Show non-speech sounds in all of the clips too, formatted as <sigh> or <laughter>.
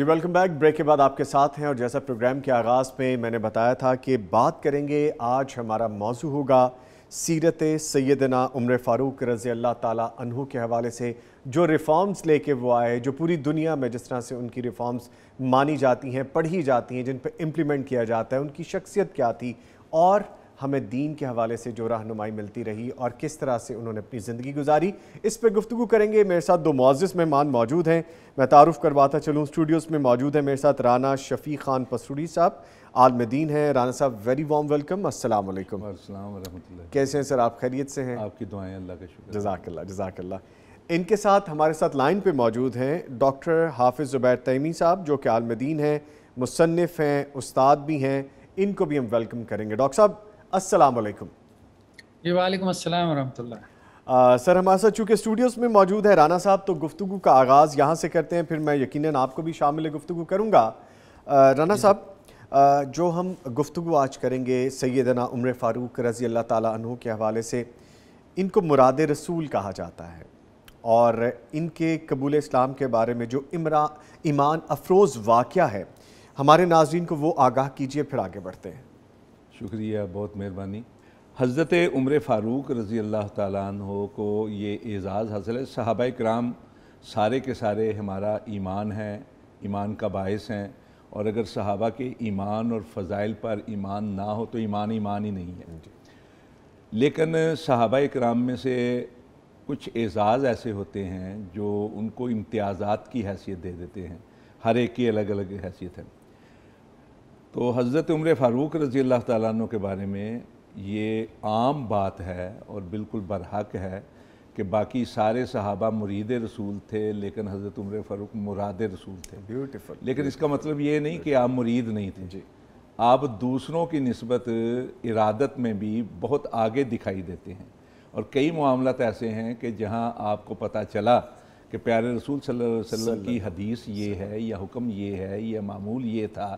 जी welcome back break के बाद आपके साथ हैं और जैसा प्रोग्राम के आगाज़ में मैंने बताया था कि बात करेंगे आज हमारा मौजू होगा सीरत सैदना उम्र फ़ारूक रज़ी अल्लाह तहों के हवाले से जो रिफ़ॉर्म्स लेके वो आए जो पूरी दुनिया में जिस तरह से उनकी रिफ़ॉर्म्स मानी जाती हैं पढ़ी जाती हैं जिन पर इम्प्लीमेंट किया जाता है उनकी शख्सियत क्या थी और हमें दीन के हवाले से जो रहनुमाई मिलती रही और किस तरह से उन्होंने अपनी ज़िंदगी गुजारी इस पर गुफ्तु करेंगे मेरे साथ दो मोज़ मेहमान मौजूद हैं मैं तारुफ़ करवाता चलूँ स्टूडियोज़ में मौजूद है मेरे साथ राना शफ़ी ख़ान पसूरी साहब आलम दीन है राना साहब वेरी वाम वेलकम असल कैसे हैं सर आप खैरियत से हैं आपकी दुआएँ अल्लाह शुक्र जजाकल्ला जजाकल्ला इनके साथ हमारे साथ लाइन पर मौजूद हैं डॉक्टर हाफिज़ ज़ुबैर तैमी साहब जो कि आलमदीन हैं मुसनफ़ हैं उस्ताद भी हैं इनको भी हम वेलकम करेंगे डॉक्टर साहब वालेकुम जी वालेकुम अस्सलाम वरहमतुल्लाह सर हमारे साथ चूँकि स्टूडियोज़ में मौजूद है राना साहब तो गुफ्तु का आगाज़ यहाँ से करते हैं फिर मैं यकीनन आपको भी शामिल गुफ्तु करूँगा राना साहब जो हम गुफ्तु आज करेंगे सैदना उम्र फ़ारूक रज़ी अल्लाह तु के हवाले से इनको मुराद रसूल कहा जाता है और इनके कबूल इस्लाम के बारे में जो इमरा ईमान अफरोज़ वाक़ है हमारे नाजरन को वो आगाह कीजिए फिर आगे बढ़ते हैं शुक्रिया बहुत मेहरबानी हज़रत उम्र फ़ारूक रज़ी अल्लाह तु को ये एज़ाज़ हासिल है साहब कराम सारे के सारे हमारा ईमान है ईमान का बायस हैं और अगर सहाबा के ईमान और फ़ज़ाइल पर ईमान ना हो तो ईमान ईमान ही नहीं है लेकिन सहाबा कराम में से कुछ एज़ाज़ ऐसे होते हैं जो उनको इम्तियाज़ात की हैसियत दे देते हैं हर एक की अलग अलग हैसियत है तो हज़रत उम्र फ़ारूक रज़ी अल्लाह तु के बारे में ये आम बात है और बिल्कुल बरहक है कि बाकी सारे सहाबा मुरीद रसूल थे लेकिन हज़रत उम्र फ़ारूक मुराद रसूल थे ब्यूटीफुल लेकिन इसका मतलब ये नहीं कि आप मुरीद नहीं थे जी आप दूसरों की नस्बत इरादत में भी बहुत आगे दिखाई देते हैं और कई मामला तो ऐसे हैं कि जहाँ आपको पता चला कि प्यारे रसूल सल्लल्लाहु अलैहि वसल्लम की हदीस ये है या हुक्म ये है या मामूल ये था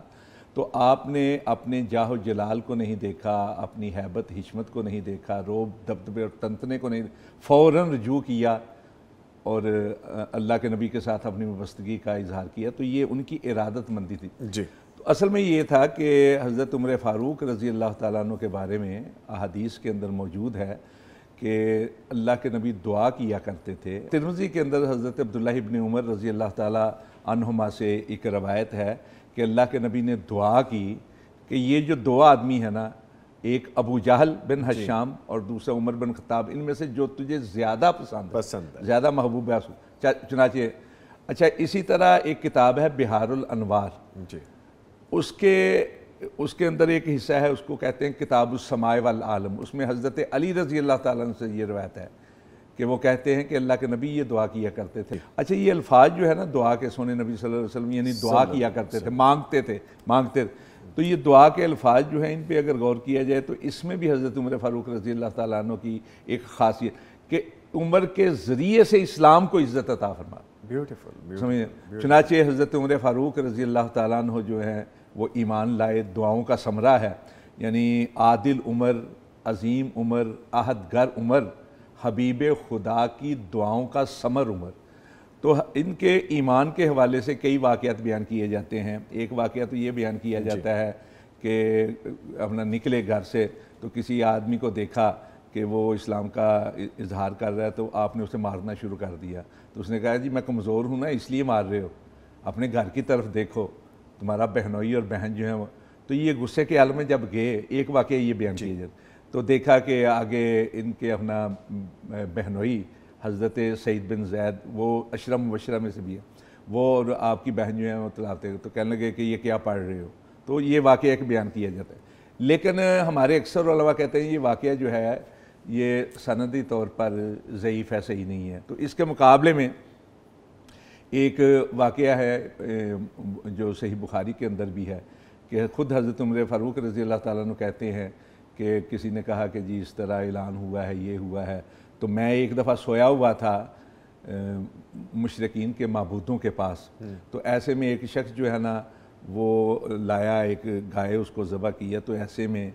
तो आपने अपने जाहो जलाल को नहीं देखा अपनी हैबत हिशमत को नहीं देखा रोब दबदबे और तंतने को नहीं फ़ौर रजू किया और अल्लाह के नबी के साथ अपनी वस्तगी का इजहार किया तो ये उनकी इरादत मंदी थी जी तो असल में ये था कि हज़रत उम्र फ़ारूक रज़ी अल्लाह तु के बारे में अदीस के अंदर मौजूद है कि अल्लाह के नबी दुआ किया करते थे तिरमजी के अंदर हज़रत अब्दुल्ला इबन उमर रज़ी अल्लाह तुमा से एक रवायत है कि अल्लाह के नबी ने दुआ की कि ये जो दो आदमी है ना एक अबू जहल बिन हशाम और दूसरा उमर बिन खताब इनमें से जो तुझे ज़्यादा पसंद पसंद ज़्यादा महबूब चुनाचे अच्छा इसी तरह एक किताब है बिहारुल अनवार जी उसके उसके अंदर एक हिस्सा है उसको कहते हैं किताब समाय वाल आलम उसमें हज़रत अली रज़ी अल्लाह तुम से ये रवायत है कि वो कहते हैं कि अल्लाह के नबी ये दुआ किया करते थे अच्छा ये अल्फाज जो है ना दुआ के सोने नबी सल्लल्लाहु अलैहि वसल्लम यानी दुआ किया करते थे मांगते थे मांगते थे तो ये दुआ के अल्फाज जो है इन पर अगर गौर किया जाए तो इसमें भी हज़रत उमर फ़ारूक रजी अल्लाह तु की एक खासियत कि उम्र के ज़रिए से इस्लाम को इज़्ज़त अता फरमा ब्यूटीफुल समझिए चुनाचे हज़रत उमर फ़ारूक रजी अल्लाह तु जो है वो ईमान लाए दुआओं का समरा है यानी आदिल उमर अजीम उमर आहदगर उमर हबीब खुदा की दुआओं का समर उमर तो इनके ईमान के हवाले से कई वाक़ बयान किए जाते हैं एक वाक़ तो ये बयान किया जाता है कि अपना निकले घर से तो किसी आदमी को देखा कि वो इस्लाम का इजहार कर रहा है तो आपने उसे मारना शुरू कर दिया तो उसने कहा जी मैं कमज़ोर हूँ ना इसलिए मार रहे हो अपने घर की तरफ देखो तुम्हारा बहनोई और बहन जो है वो तो ये गुस्से के आलम में जब गए एक वाक़ ये बयान किया जाता तो देखा कि आगे इनके अपना बहनोई हज़रत सईद बिन जैद वो अशरम वशरा में से भी है वो और आपकी बहन जो है वो तलाते तो कहने लगे कि ये क्या पढ़ रहे हो तो ये वाक़ एक बयान किया जाता है लेकिन हमारे अक्सर अलावा कहते हैं ये वाक़ जो है ये सनदी तौर पर ज़यीफ़ है सही नहीं है तो इसके मुकाबले में एक वाक़ है जो सही बुखारी के अंदर भी है कि ख़ुद हज़रत उम्र फ़ारूक रज़ी अल्लाह तहते हैं कि किसी ने कहा कि जी इस तरह ऐलान हुआ है ये हुआ है तो मैं एक दफ़ा सोया हुआ था मुशरकिन के महबूतों के पास हम्म। तो ऐसे में एक शख्स जो है ना वो लाया एक गाय उसको ज़बह किया तो ऐसे में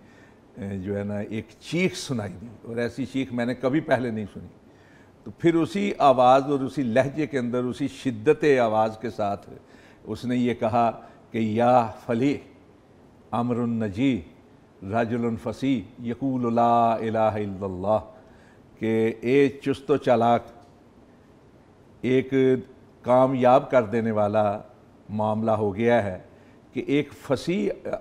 जो है ना एक चीख सुनाई दी और ऐसी चीख मैंने कभी पहले नहीं सुनी तो फिर उसी आवाज़ और उसी लहजे के अंदर उसी शिद्दत आवाज़ के साथ उसने ये कहा कि या फली अमर नजी रजुलफ़सी यकूल के ए चुस्त चालाक एक कामयाब कर देने वाला मामला हो गया है कि एक फसी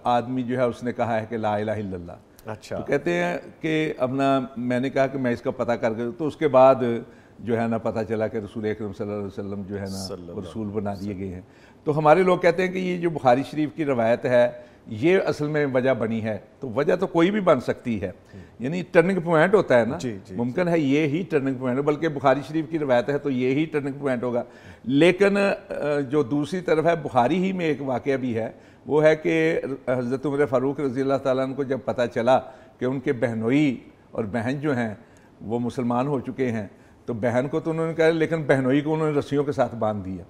आदमी जो है उसने कहा है कि ला अच्छा तो कहते हैं कि अपना मैंने कहा कि मैं इसका पता कर तो उसके बाद जो है ना पता चला कि रसूल अक्रम वसल्लम जो है ना रसूल बना दिए गए हैं तो हमारे लोग कहते हैं कि ये जो बुखारी शरीफ की रवायत है ये असल में वजह बनी है तो वजह तो कोई भी बन सकती है यानी टर्निंग पॉइंट होता है ना मुमकिन है ये ही टर्निंग पॉइंट बल्कि बुखारी शरीफ की रवायत है तो ये ही टर्निंग पॉइंट होगा लेकिन जो दूसरी तरफ है बुखारी ही में एक वाक़ भी है वो है कि हज़रत उमर फ़ारूक रज़ी अल्लाह तुम को जब पता चला कि उनके बहनोई और बहन जो हैं वो मुसलमान हो चुके हैं तो बहन को तो उन्होंने कहा लेकिन बहनोई को उन्होंने रस्सियों के साथ बांध दिया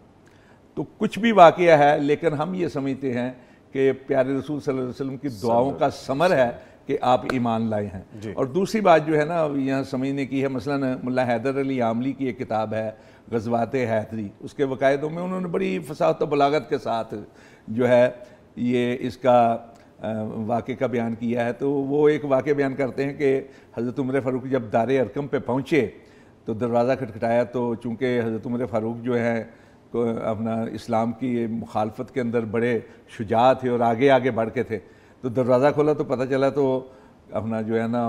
तो कुछ भी वाक़ है लेकिन हम ये समझते हैं कि प्यारे रसूल सल्लल्लाहु अलैहि वसल्लम की दुआओं का समर है कि आप ईमान लाए हैं और दूसरी बात जो है ना यहाँ समझने की है मसलन मुला हैदर अली आमली की एक किताब है गजवात हैदरी उसके वक़ायदों में उन्होंने बड़ी फसाहत बलागत के साथ जो है ये इसका वाक़ का बयान किया है तो वो एक वाक़ बयान करते हैं कि हज़रत उम्र फ़ारूक जब दार अरकम पर पहुँचे तो दरवाज़ा खटखटाया तो चूँकि हज़रत उम्र फ़ारूक जो हैं को अपना इस्लाम की ये मुखालफत के अंदर बड़े शुजा थे और आगे आगे बढ़ के थे तो दरवाज़ा खोला तो पता चला तो अपना जो है ना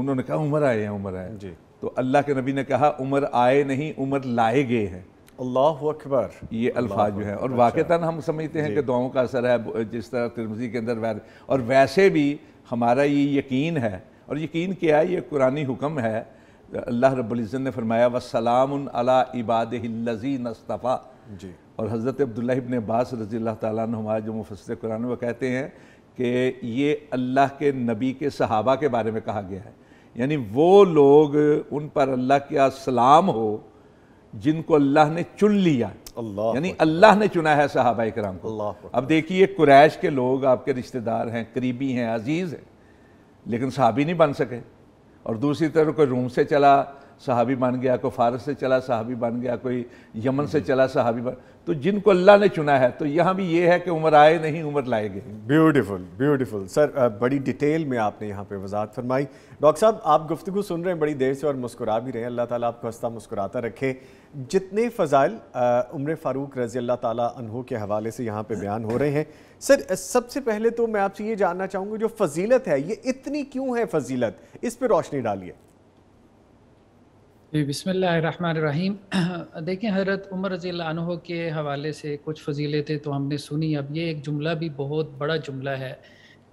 उन्होंने कहा उम्र आए हैं उम्र आए जी तो अल्लाह के नबी ने कहा उम्र आए नहीं उम्र लाए गए हैं अल्लाह अकबर ये अल्फाज जो हैं और वाक़ता अच्छा। हम समझते हैं कि दुआओं का असर है जिस तरह तिरमजी के अंदर वैर और वैसे भी हमारा ये यकीन है और यकीन क्या है ये कुरानी हुक्म है अल्लाह रबुल्ज़न ने फरमाया वसलाम अला इबादी नस्तफ़ा जी और हज़रत अब्दुल्ला इबन अब्बास रजी अल्लाह जो मुफसर कुरान वह कहते हैं कि ये अल्लाह के नबी के सहाबा के बारे में कहा गया है यानी वो लोग उन पर अल्लाह के सलाम हो जिनको अल्लाह ने चुन लिया अल्लाह यानी अल्लाह ने चुना है सहाबा कराम को अब देखिए कुरैश के लोग आपके रिश्तेदार हैं करीबी हैं अजीज़ हैं लेकिन सहाबी नहीं बन सके और दूसरी तरफ कोई रूम से चला सहाबी बन गया कोई फारस से चला सहाबी बन गया कोई यमन से चला सहाबी बन तो जिनको अल्लाह ने चुना है तो यहाँ भी ये है कि उम्र आए नहीं उम्र लाए गए ब्यूटीफुल ब्यूटीफुल सर बड़ी डिटेल में आपने यहाँ पे वजाहत फरमाई डॉक्टर साहब आप गुफ्तु सुन रहे हैं बड़ी देर से और मुस्कुरा भी रहे हैं अल्लाह ताला आपको हंसता मुस्कुराता रखे जितने फ़जाइल उम्र फ़ारूक रज़ी अल्लाह तहों के हवाले से यहाँ पर बयान हो रहे हैं सर सबसे पहले तो मैं आपसे ये जानना चाहूँगा जो फजीलत है ये इतनी क्यों है फजीलत इस पर रोशनी डालिए बिसमीम देखें हजरत उमर रज़ी के हवाले से कुछ फजीलतें तो हमने सुनी अब ये एक जुमला भी बहुत बड़ा जुमला है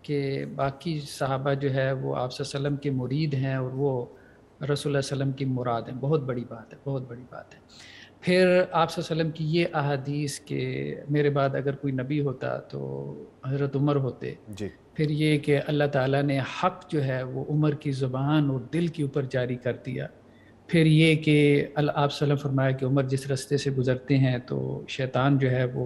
कि बाकी साहबा जो है वो आप के मुरीद हैं और वो रसोल वसम की मुराद हैं बहुत बड़ी बात है बहुत बड़ी बात है फिर आप की ये अदीस के मेरे बाद अगर कोई नबी होता तो हज़रत उमर होते जी फिर ये कि अल्लाह ताली ने हक़ जो है वो उमर की ज़ुबान और दिल के ऊपर जारी कर दिया फिर ये कि आप फरमाया कि उमर जिस रास्ते से गुजरते हैं तो शैतान जो है वो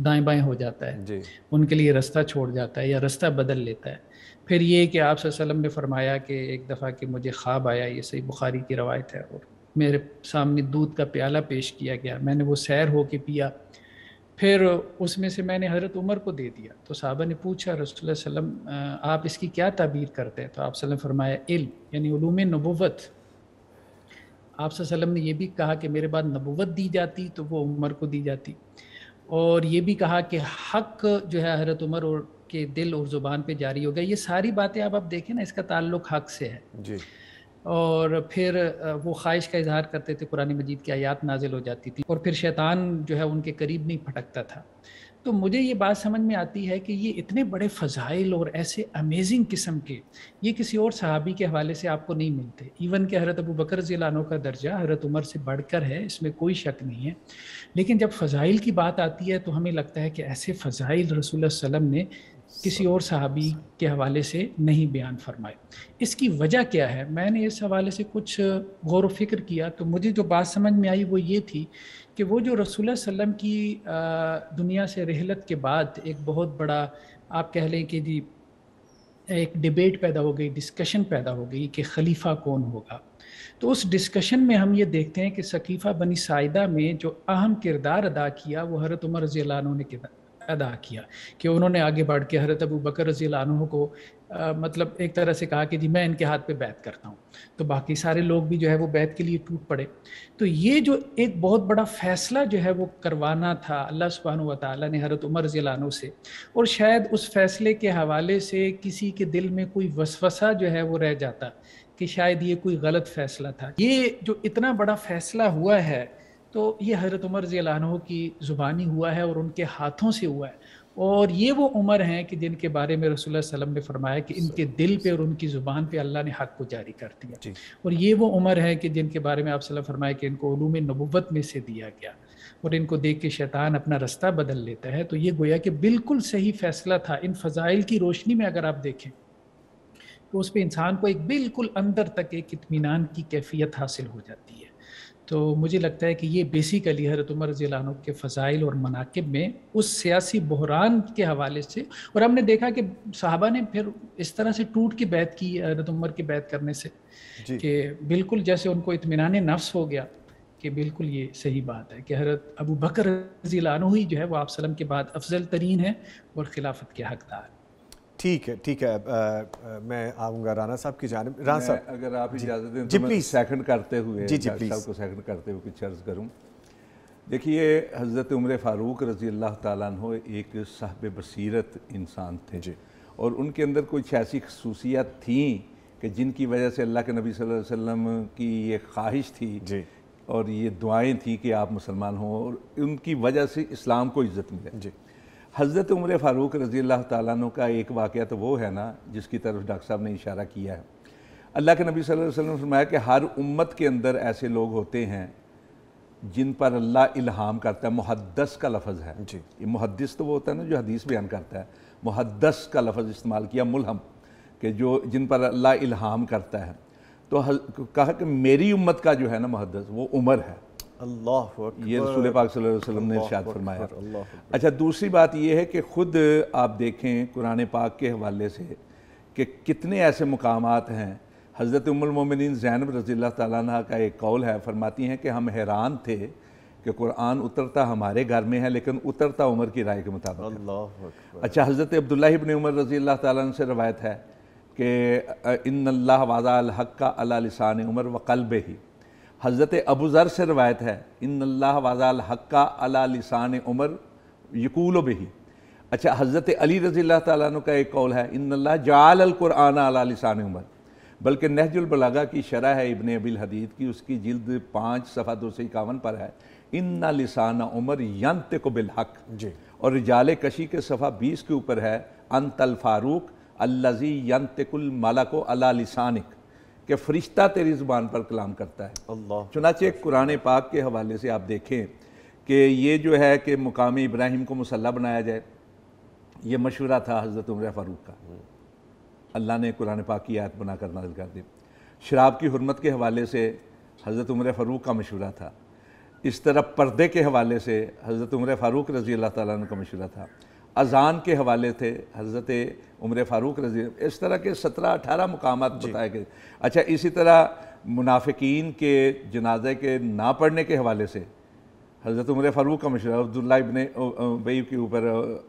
दाएं बाएं हो जाता है जी। उनके लिए रास्ता छोड़ जाता है या रास्ता बदल लेता है फिर ये कि आप ने फरमाया कि एक दफ़ा कि मुझे ख्वाब आया ये सही बुखारी की रवायत है और मेरे सामने दूध का प्याला पेश किया गया मैंने वो सैर हो के पिया फिर उसमें से मैंने हज़रत उमर को दे दिया तो साहबा ने पूछा रसोल्ला आप इसकी क्या तबीर करते हैं तो आप फरमाया इल्म यानी नबूत आप वसल्लम ने यह भी कहा कि मेरे बाद नबूवत दी जाती तो वो उमर को दी जाती और ये भी कहा कि हक जो है हजरत उमर और के दिल और ज़ुबान पे जारी हो गया ये सारी बातें आप आप देखें ना इसका ताल्लुक हक से है जी और फिर वो ख्वाहिश का इजहार करते थे कुरानी मजीद की आयात नाजिल हो जाती थी और फिर शैतान जो है उनके करीब नहीं फटकता था तो मुझे ये बात समझ में आती है कि ये इतने बड़े फ़जाइल और ऐसे अमेजिंग किस्म के ये किसी और सहाबी के हवाले से आपको नहीं मिलते इवन के हरत अबू बकर ज़िलानों का दर्जा हरत उमर से बढ़कर है इसमें कोई शक नहीं है लेकिन जब फ़जाइल की बात आती है तो हमें लगता है कि ऐसे फ़जाइल रसूल वसम ने किसी और सहाबी के हवाले से नहीं बयान फरमाए इसकी वजह क्या है मैंने इस हवाले से कुछ गौर फिक्र किया तो मुझे जो बात समझ में आई वो ये थी कि वो जो रसूल सल्लम की दुनिया से रहलत के बाद एक बहुत बड़ा आप कह लें कि जी एक डिबेट पैदा हो गई डिस्कशन पैदा हो गई कि खलीफा कौन होगा तो उस डिस्कशन में हम ये देखते हैं कि सकीफ़ा बनी सायदा में जो अहम किरदार अदा किया वो हरत उमर रज़ी ने अदा किया कि उन्होंने आगे बढ़ के हरत अबू बकर रजी लानों को आ, मतलब एक तरह से कहा कि जी मैं इनके हाथ पे बैत करता हूँ तो बाकी सारे लोग भी जो है वो बैत के लिए टूट पड़े तो ये जो एक बहुत बड़ा फैसला जो है वो करवाना था अल्लाह सुबहान ताली ने हरत उमर रजी लानों से और शायद उस फैसले के हवाले से किसी के दिल में कोई वसवसा जो है वो रह जाता कि शायद ये कोई गलत फैसला था ये जो इतना बड़ा फैसला हुआ है तो ये हज़रत उमर ज़ियालानों की ज़ुबानी हुआ है और उनके हाथों से हुआ है और ये वो उम्र हैं कि जिनके बारे में रसोल्ला वसलम ने फरमाया कि इनके दिल पे और उनकी ज़ुबान पे अल्लाह ने हक को जारी कर दिया और ये वो उम्र है कि जिनके बारे में आप सल्ला फरमाया कि इनको उलूम नबूत में से दिया गया और इनको देख के शैतान अपना रास्ता बदल लेता है तो ये गोया कि बिल्कुल सही फैसला था इन फ़जाइल की रोशनी में अगर आप देखें तो उस पर इंसान को एक बिल्कुल अंदर तक एक इतमान की कैफियत हासिल हो जाती है तो मुझे लगता है कि ये बेसिकली हजरत उमर रजीलान के फ़जाइल और मनाकब में उस सियासी बहरान के हवाले से और हमने देखा कि साहबा ने फिर इस तरह से टूट के बैत की हजरत उमर की बैत करने से कि बिल्कुल जैसे उनको इतमान नफ्स हो गया कि बिल्कुल ये सही बात है कि हजरत अबू बकर रजीलान ही जो है वह आप सलम के बाद अफजल तरीन है और खिलाफत के हकदार ठीक है ठीक है आ, आ, मैं आऊँगा राणा साहब की जानब राणा साहब अगर आप इजाज़त दें तो जी प्लीज़ सेकंड करते हुए जी जी प्लीज़ को सेकंड करते हुए कुछ अर्ज़ करूँ देखिए हज़रत उम्र फ़ारूक रज़ी अल्लाह तु एक साहब बसीरत इंसान थे जी और उनके अंदर कुछ ऐसी खसूसियात थी कि जिनकी वजह से अल्लाह के नबी सल्लल्लाहु वसल्लम की ये ख्वाहिश थी जी और ये दुआएं थी कि आप मुसलमान हों और उनकी वजह से इस्लाम को इज़्ज़त मिले जी हज़रत उमर फ़ारूक रज़ी अल्लाह तु का एक वाक़ तो वो है ना जिसकी तरफ डॉक्टर साहब ने इशारा किया है अल्लाह के नबी सल्लल्लाहु अलैहि वसल्लम ने फरमाया कि हर उम्मत के अंदर ऐसे लोग होते हैं जिन पर अल्लाह इल्हाम करता है मुहदस का लफज है जी मुहदस तो वो होता है ना जो हदीस बयान करता है मुहदस का लफज इस्तेमाल किया मुलहम के जो जिन पर अल्लाह इल्हाम करता है तो कहा कि मेरी उम्मत का जो है ना मुहदस वो उमर है ये रसूल पाक वसल्लम ने इर्शाद फरमाया अच्छा दूसरी बात यह है कि ख़ुद आप देखें कुरान पाक के हवाले से कि कितने ऐसे मुकाम हैं हज़रत उमलमिन जैनब रज़ी तला का एक कौल है फरमाती हैं कि हम हैरान थे कि कुरान उतरता हमारे घर में है लेकिन उतरता उमर की राय के मुताबिक अच्छा हज़रत अब्दुल्ला इबन उमर रज़ी अल्लाह से रवायत है कि इन अल्लाह वाजा हक़ का अला उमर व कल्ब ही हज़रत अबू ज़र से रवायत है इन अल्लाह वाजाल हक्का अला लिसान उमर यकूल बही अच्छा हज़रत अली रज़ी तु का एक कौल है इन अल्लाह जालकुरान अला लिसान उमर बल्कि नहजुलबलागा की शरह है इबन अबिल हदीद की उसकी जिल्द पाँच सफ़ा दो सौ इक्यावन पर है इन्ना लिसान उमर यंत को बिलहक जी और रिजाल कशी के सफ़ा बीस के ऊपर है अनतल फ़ारूक अल्लाजी यंतकुल मलको अला लिसानिक कि फ़रिश्ता तेरी ज़ुबान पर कलाम करता है अल्लाह चुनाचे कुरान पाक के हवाले से आप देखें कि ये जो है कि मुकामी इब्राहिम को मसल्ला बनाया जाए ये मशवरा था हज़रत उम्र फ़ारूक का हम्म। अल्लाह ने कुरान पाक की आयत बना कर नाज़ कर दी शराब की हरमत के हवाले से हज़रत उम्र फ़ारूक का मशवरा था इस तरह पर्दे के हवाले से हज़रत उम्र फ़ारूक रज़ी अल्लाह ताली का मशवरा था अजान के हवाले थे हज़रत उम्र फ़ारूक रजी इस तरह के सत्रह अठारह मकाम बताए गए अच्छा इसी तरह मुनाफिकीन के जनाजे के ना पढ़ने के हवाले से हज़रत उम्र फ़ारूक का मशर अब्दुल्ला इबन बई के ऊपर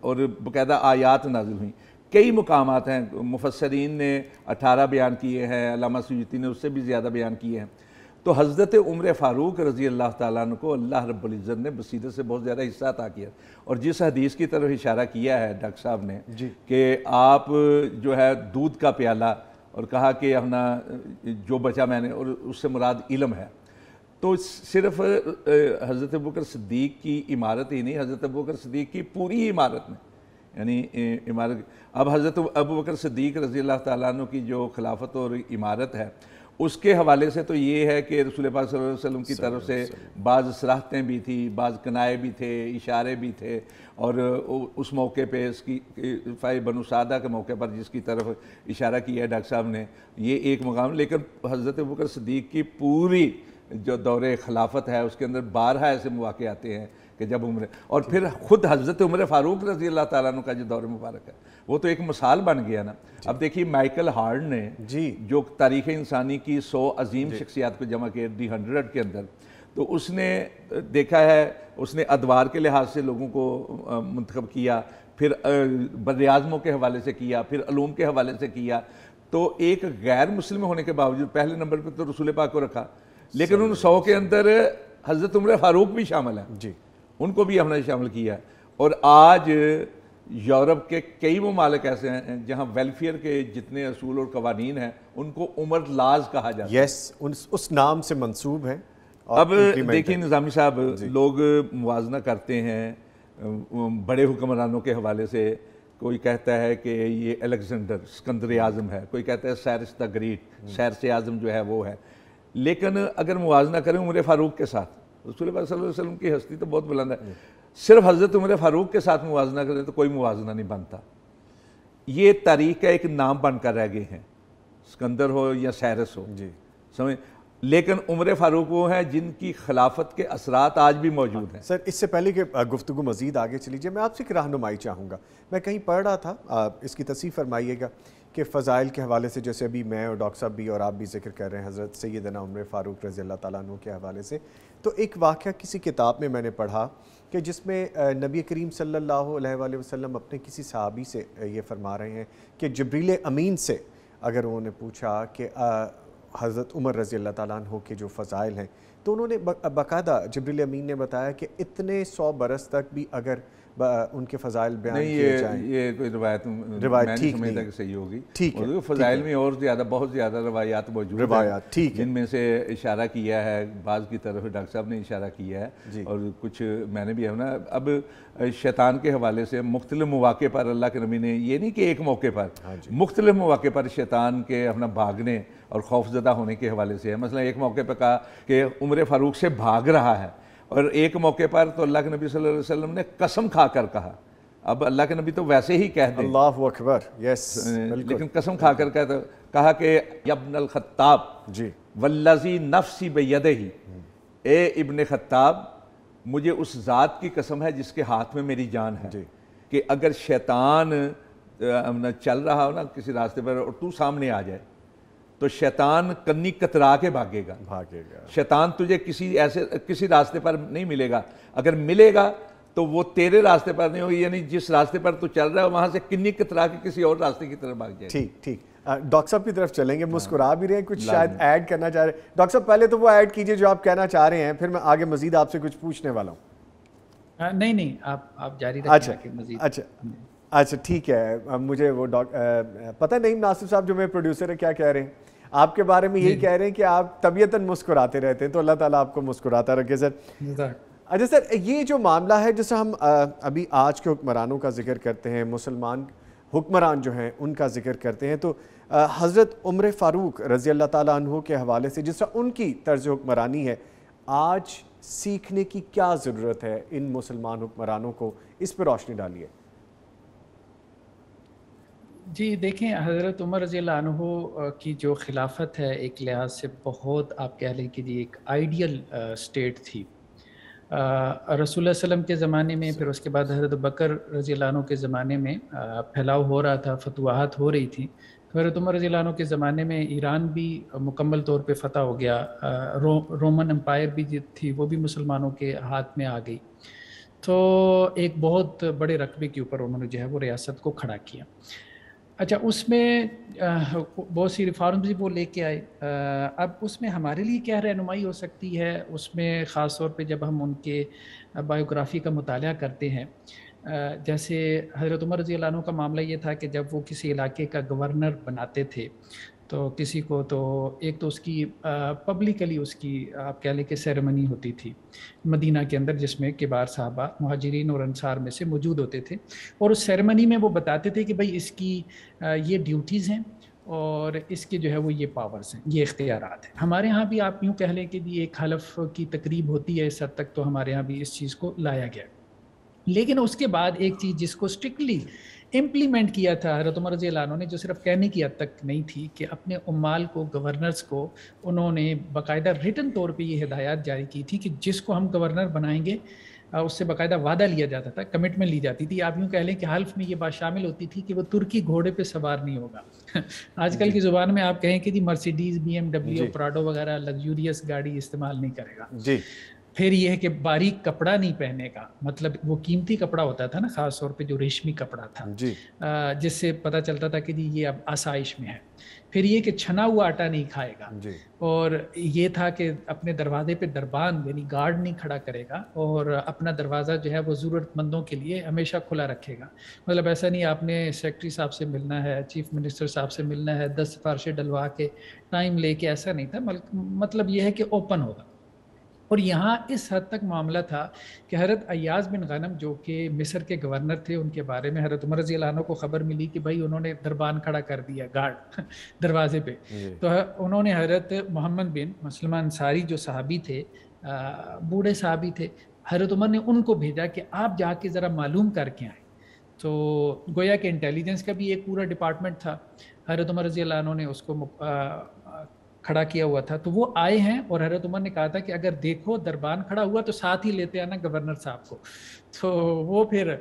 और बायदा आयात नाजिल हुई कई मकाम हैं मुफसरीन ने अठारह बयान किए हैं अलामा सयूती ने उससे भी ज़्यादा बयान किए हैं तो हज़रत उम्र फ़ारूक रज़ी अल्लाह ताली को अल्लाह रबुल्ज़त ने बसीरत से बहुत ज़्यादा हिस्सा अता किया और जिस हदीस की तरफ इशारा किया है डॉक्टर साहब ने कि आप जो है दूध का प्याला और कहा कि अपना जो बचा मैंने और उससे मुराद इलम है तो सिर्फ हज़रत बकर सदीक़ की इमारत ही नहीं हज़रत बकर सदीक की पूरी इमारत में यानी इमारत अब हज़रत अबू बकर सदीक़ रज़ी अल्लाह तु की जो खिलाफत और इमारत है उसके हवाले से तो ये है कि रसूल वसल्लम की तरफ से बाज़ सराहतें भी थी बाज़ कनाए भी थे इशारे भी थे और उस मौके पे इसकी फ़ाई बनुसादा के मौके पर जिसकी तरफ इशारा किया है डॉक्टर साहब ने ये एक मुकाम लेकिन हज़रत बकर सदीक की पूरी जो दौरे खिलाफत है उसके अंदर बारह ऐसे मौक़े आते हैं कि जब उम्र और फिर ख़ुद हज़रत उम्र फ़ारूक रजी अल्लाह तुका का जो दौर मुबारक है वो तो एक मिसाल बन गया ना अब देखिए माइकल हार्ड ने जी जो तारीख इंसानी की सौ अजीम शख्सियात को जमा किया डी हंड्रेड के अंदर तो उसने देखा है उसने अदवार के लिहाज से लोगों को मंतखब किया फिर बरआज़मों के हवाले से किया फिर अलूम के हवाले से किया तो एक गैर मुस्लिम होने के बावजूद पहले नंबर पर तो रसूल पाक को रखा लेकिन उन सौ के अंदर हज़रत उम्र फ़ारूक भी शामिल है जी उनको भी हमने शामिल किया और आज यूरोप के कई ममालिक ऐसे हैं जहाँ वेलफेयर के जितने असूल और कवानीन हैं उनको उमर लाज कहा जाता है यस yes, उस नाम से मंसूब है अब देखिए निज़ामी साहब लोग मुजना करते हैं बड़े हुक्मरानों के हवाले से कोई कहता है कि ये अलेक्जेंडर सिकंदर आज़म है कोई कहता है सैरस द ग्रीट सैरस आज़म जो है वो है लेकिन अगर मुजना करें उम्र फ़ारूक के साथ रसूल वसलम की हस्ती तो बहुत बुलंद है सिर्फ हज़रत उम्र फ़ारूक के साथ मुवजना करें तो कोई मुवजना नहीं बनता ये तारीख का एक नाम बनकर रह गए हैं सिकंदर हो या सैरस हो जी समझ लेकिन उम्र फारूक वो हैं जिनकी खिलाफत के असरात आज भी मौजूद हैं सर इससे पहले कि गुफ्तु मजीद आगे चली जाए मैं आपसे एक रहनुमाई चाहूँगा मैं कहीं पढ़ रहा था आप इसकी तस्वीर फरमाइएगा कि फ़ज़ाइल के हवाले से जैसे अभी मैं और डॉक्टर साहब भी और आप भी जिक्र कर रहे हैं हज़रत सैदना उम्र फ़ारूक रज़ी अल्लाह तु के हवाले से तो एक वाक़ किसी किताब में मैंने पढ़ा कि जिसमें नबी करीम सल्लल्लाहु अलैहि वसल्लम अपने किसी सहाबी से ये फरमा रहे हैं कि जबरील अमीन से अगर उन्होंने पूछा कि हज़रत उमर रज़ी अल्लाह तु के जो फ़ज़ाइल हैं तो उन्होंने बाकायदा जबरील अमीन ने बताया कि इतने सौ बरस तक भी अगर उनके फजाइल बयान नहीं ये ये कोई रवायत रवायत ठीक समझता कि सही होगी ठीक है फजाइल में और ज़्यादा बहुत ज़्यादा रवायात मौजूद रवायात ठीक जिनमें से इशारा किया है बाज़ की तरफ डॉक्टर साहब ने इशारा किया है और कुछ मैंने भी है ना अब शैतान के हवाले से मुख्तल मौक़े पर अल्लाह के नबी ने ये नहीं कि एक मौके पर हाँ मुख्तल मौक़े पर शैतान के अपना भागने और खौफजदा होने के हवाले से है मसला एक मौके पर कहा कि उम्र फ़ारूक से भाग रहा है और एक मौके पर तो अल्लाह के नबी सल्लल्लाहु अलैहि वसल्लम ने कसम खाकर कहा अब अल्लाह के नबी तो वैसे ही कह दें अल्लाह अकबर यस लेकिन कसम खाकर कर तो कहा कि यबन ख़त्ताब जी वल्लजी नफ्सी बैद ही ए इबन ख़त्ताब मुझे उस ज़ात की कसम है जिसके हाथ में मेरी जान है कि अगर शैतान चल रहा हो ना किसी रास्ते पर और तू सामने आ जाए तो शैतान कन्नी कतरा के भागेगा भागेगा शैतान तुझे किसी ऐसे किसी रास्ते पर नहीं मिलेगा अगर मिलेगा तो वो तेरे रास्ते पर नहीं होगी यानी जिस रास्ते पर तू चल रहा है वहां से किन्नी कतरा के किसी और रास्ते की तरफ भाग जाए ठीक ठीक डॉक्टर साहब की तरफ चलेंगे मुस्कुरा भी रहे हैं कुछ शायद ऐड करना चाह रहे हैं डॉक्टर साहब पहले तो वो ऐड कीजिए जो आप कहना चाह रहे हैं फिर मैं आगे मजीद आपसे कुछ पूछने वाला हूँ नहीं नहीं आप आप जारी अच्छा अच्छा अच्छा ठीक है मुझे वो डॉ पता नहीं नासिर साहब जो मेरे प्रोड्यूसर है क्या कह रहे हैं आपके बारे में यही कह रहे हैं कि आप तबीयतन मुस्कुराते रहते हैं तो अल्लाह ताला आपको मुस्कुराता रखे सर अच्छा सर ये जो मामला है जैसे हम अभी आज के हुक्मरानों का जिक्र करते हैं मुसलमान हुक्मरान जो हैं उनका जिक्र करते हैं तो हज़रत उम्र फ़ारूक रज़ी अल्लाह तहों के हवाले से जिस उनकी तर्ज हुक्मरानी है आज सीखने की क्या ज़रूरत है इन मुसलमान हुक्मरानों को इस पर रोशनी डालिए जी देखें हज़रत उमर रज़ी की जो खिलाफत है एक लिहाज से बहुत आप कह लें कि जी एक आइडियल स्टेट थी रसूल वसम के ज़माने में फिर उसके बाद हज़रत बकर रज़ी के ज़माने में फैलाव हो रहा था फतवाहत हो रही थी हज़रत उमर रज़ी के ज़माने में ईरान भी मुकम्मल तौर पर फतह हो गया रो, रोमन एम्पायर भी थी वो भी मुसलमानों के हाथ में आ गई तो एक बहुत बड़े रकबे के ऊपर उन्होंने जो है वो रियासत को खड़ा किया अच्छा उसमें बहुत सी रिफॉर्म्स भी वो लेके आए अब उसमें हमारे लिए क्या रहनुमाई हो सकती है उसमें ख़ास तौर पे जब हम उनके बायोग्राफी का मताल करते हैं जैसे हज़रत उमर रजी का मामला ये था कि जब वो किसी इलाके का गवर्नर बनाते थे तो किसी को तो एक तो उसकी पब्लिकली उसकी आप कह लें कि सेरेमनी होती थी मदीना के अंदर जिसमें किबार साहबा महाजरीन और अनसार में से मौजूद होते थे और उस सेरेमनी में वो बताते थे कि भाई इसकी ये ड्यूटीज़ हैं और इसके जो है वो ये पावर्स हैं ये इख्तियार हैं हमारे यहाँ भी आप यूँ कह लें कि ये एक हलफ की तकरीब होती है इस हद तक तो हमारे यहाँ भी इस चीज़ को लाया गया लेकिन उसके बाद एक चीज़ जिसको स्ट्रिक्टली इम्प्लीमेंट किया था रजी लानों ने जो सिर्फ कहने की हद तक नहीं थी कि अपने उमाल को गवर्नर्स को उन्होंने बाकायदा रिटर्न तौर पे ये हिदायत जारी की थी कि जिसको हम गवर्नर बनाएंगे उससे बाकायदा वादा लिया जाता था कमिटमेंट ली जाती थी आप यूँ कह लें कि हल्फ में ये बात शामिल होती थी कि वो तुर्की घोड़े पे सवार नहीं होगा <laughs> आजकल की ज़ुबान में आप कहें कि जी Mercedes B M W Prado वगैरह लग्जूरियस गाड़ी इस्तेमाल नहीं करेगा जी फिर यह है कि बारीक कपड़ा नहीं पहने का मतलब वो कीमती कपड़ा होता था ना ख़ास तौर पे जो रेशमी कपड़ा था जिससे पता चलता था कि जी ये अब आसाइश में है फिर ये कि छना हुआ आटा नहीं खाएगा और ये था कि अपने दरवाजे पे दरबान यानी गार्ड नहीं खड़ा करेगा और अपना दरवाज़ा जो है वो ज़रूरतमंदों के लिए हमेशा खुला रखेगा मतलब ऐसा नहीं आपने सेक्रेटरी साहब से मिलना है चीफ मिनिस्टर साहब से मिलना है दस सिफारशें डलवा के टाइम लेके ऐसा नहीं था मतलब यह है कि ओपन होगा और यहाँ इस हद तक मामला था कि हरत अयाज बिन गनम जो कि मिस्र के गवर्नर थे उनके बारे में हरत उमर रजी को ख़बर मिली कि भाई उन्होंने दरबान खड़ा कर दिया गार्ड <laughs> दरवाजे पे तो उन्होंने हरत मोहम्मद बिन मुसलमान सारी जो साहबी थे बूढ़े साहबी थे हरत उमर ने उनको भेजा कि आप जाके ज़रा मालूम करके आए तो गोया के इंटेलिजेंस का भी एक पूरा डिपार्टमेंट था हरत उमर रजी ने उसको खड़ा किया हुआ था तो वो आए हैं और हरत उमर ने कहा था कि अगर देखो दरबान खड़ा हुआ तो साथ ही लेते आना गवर्नर साहब को तो वो फिर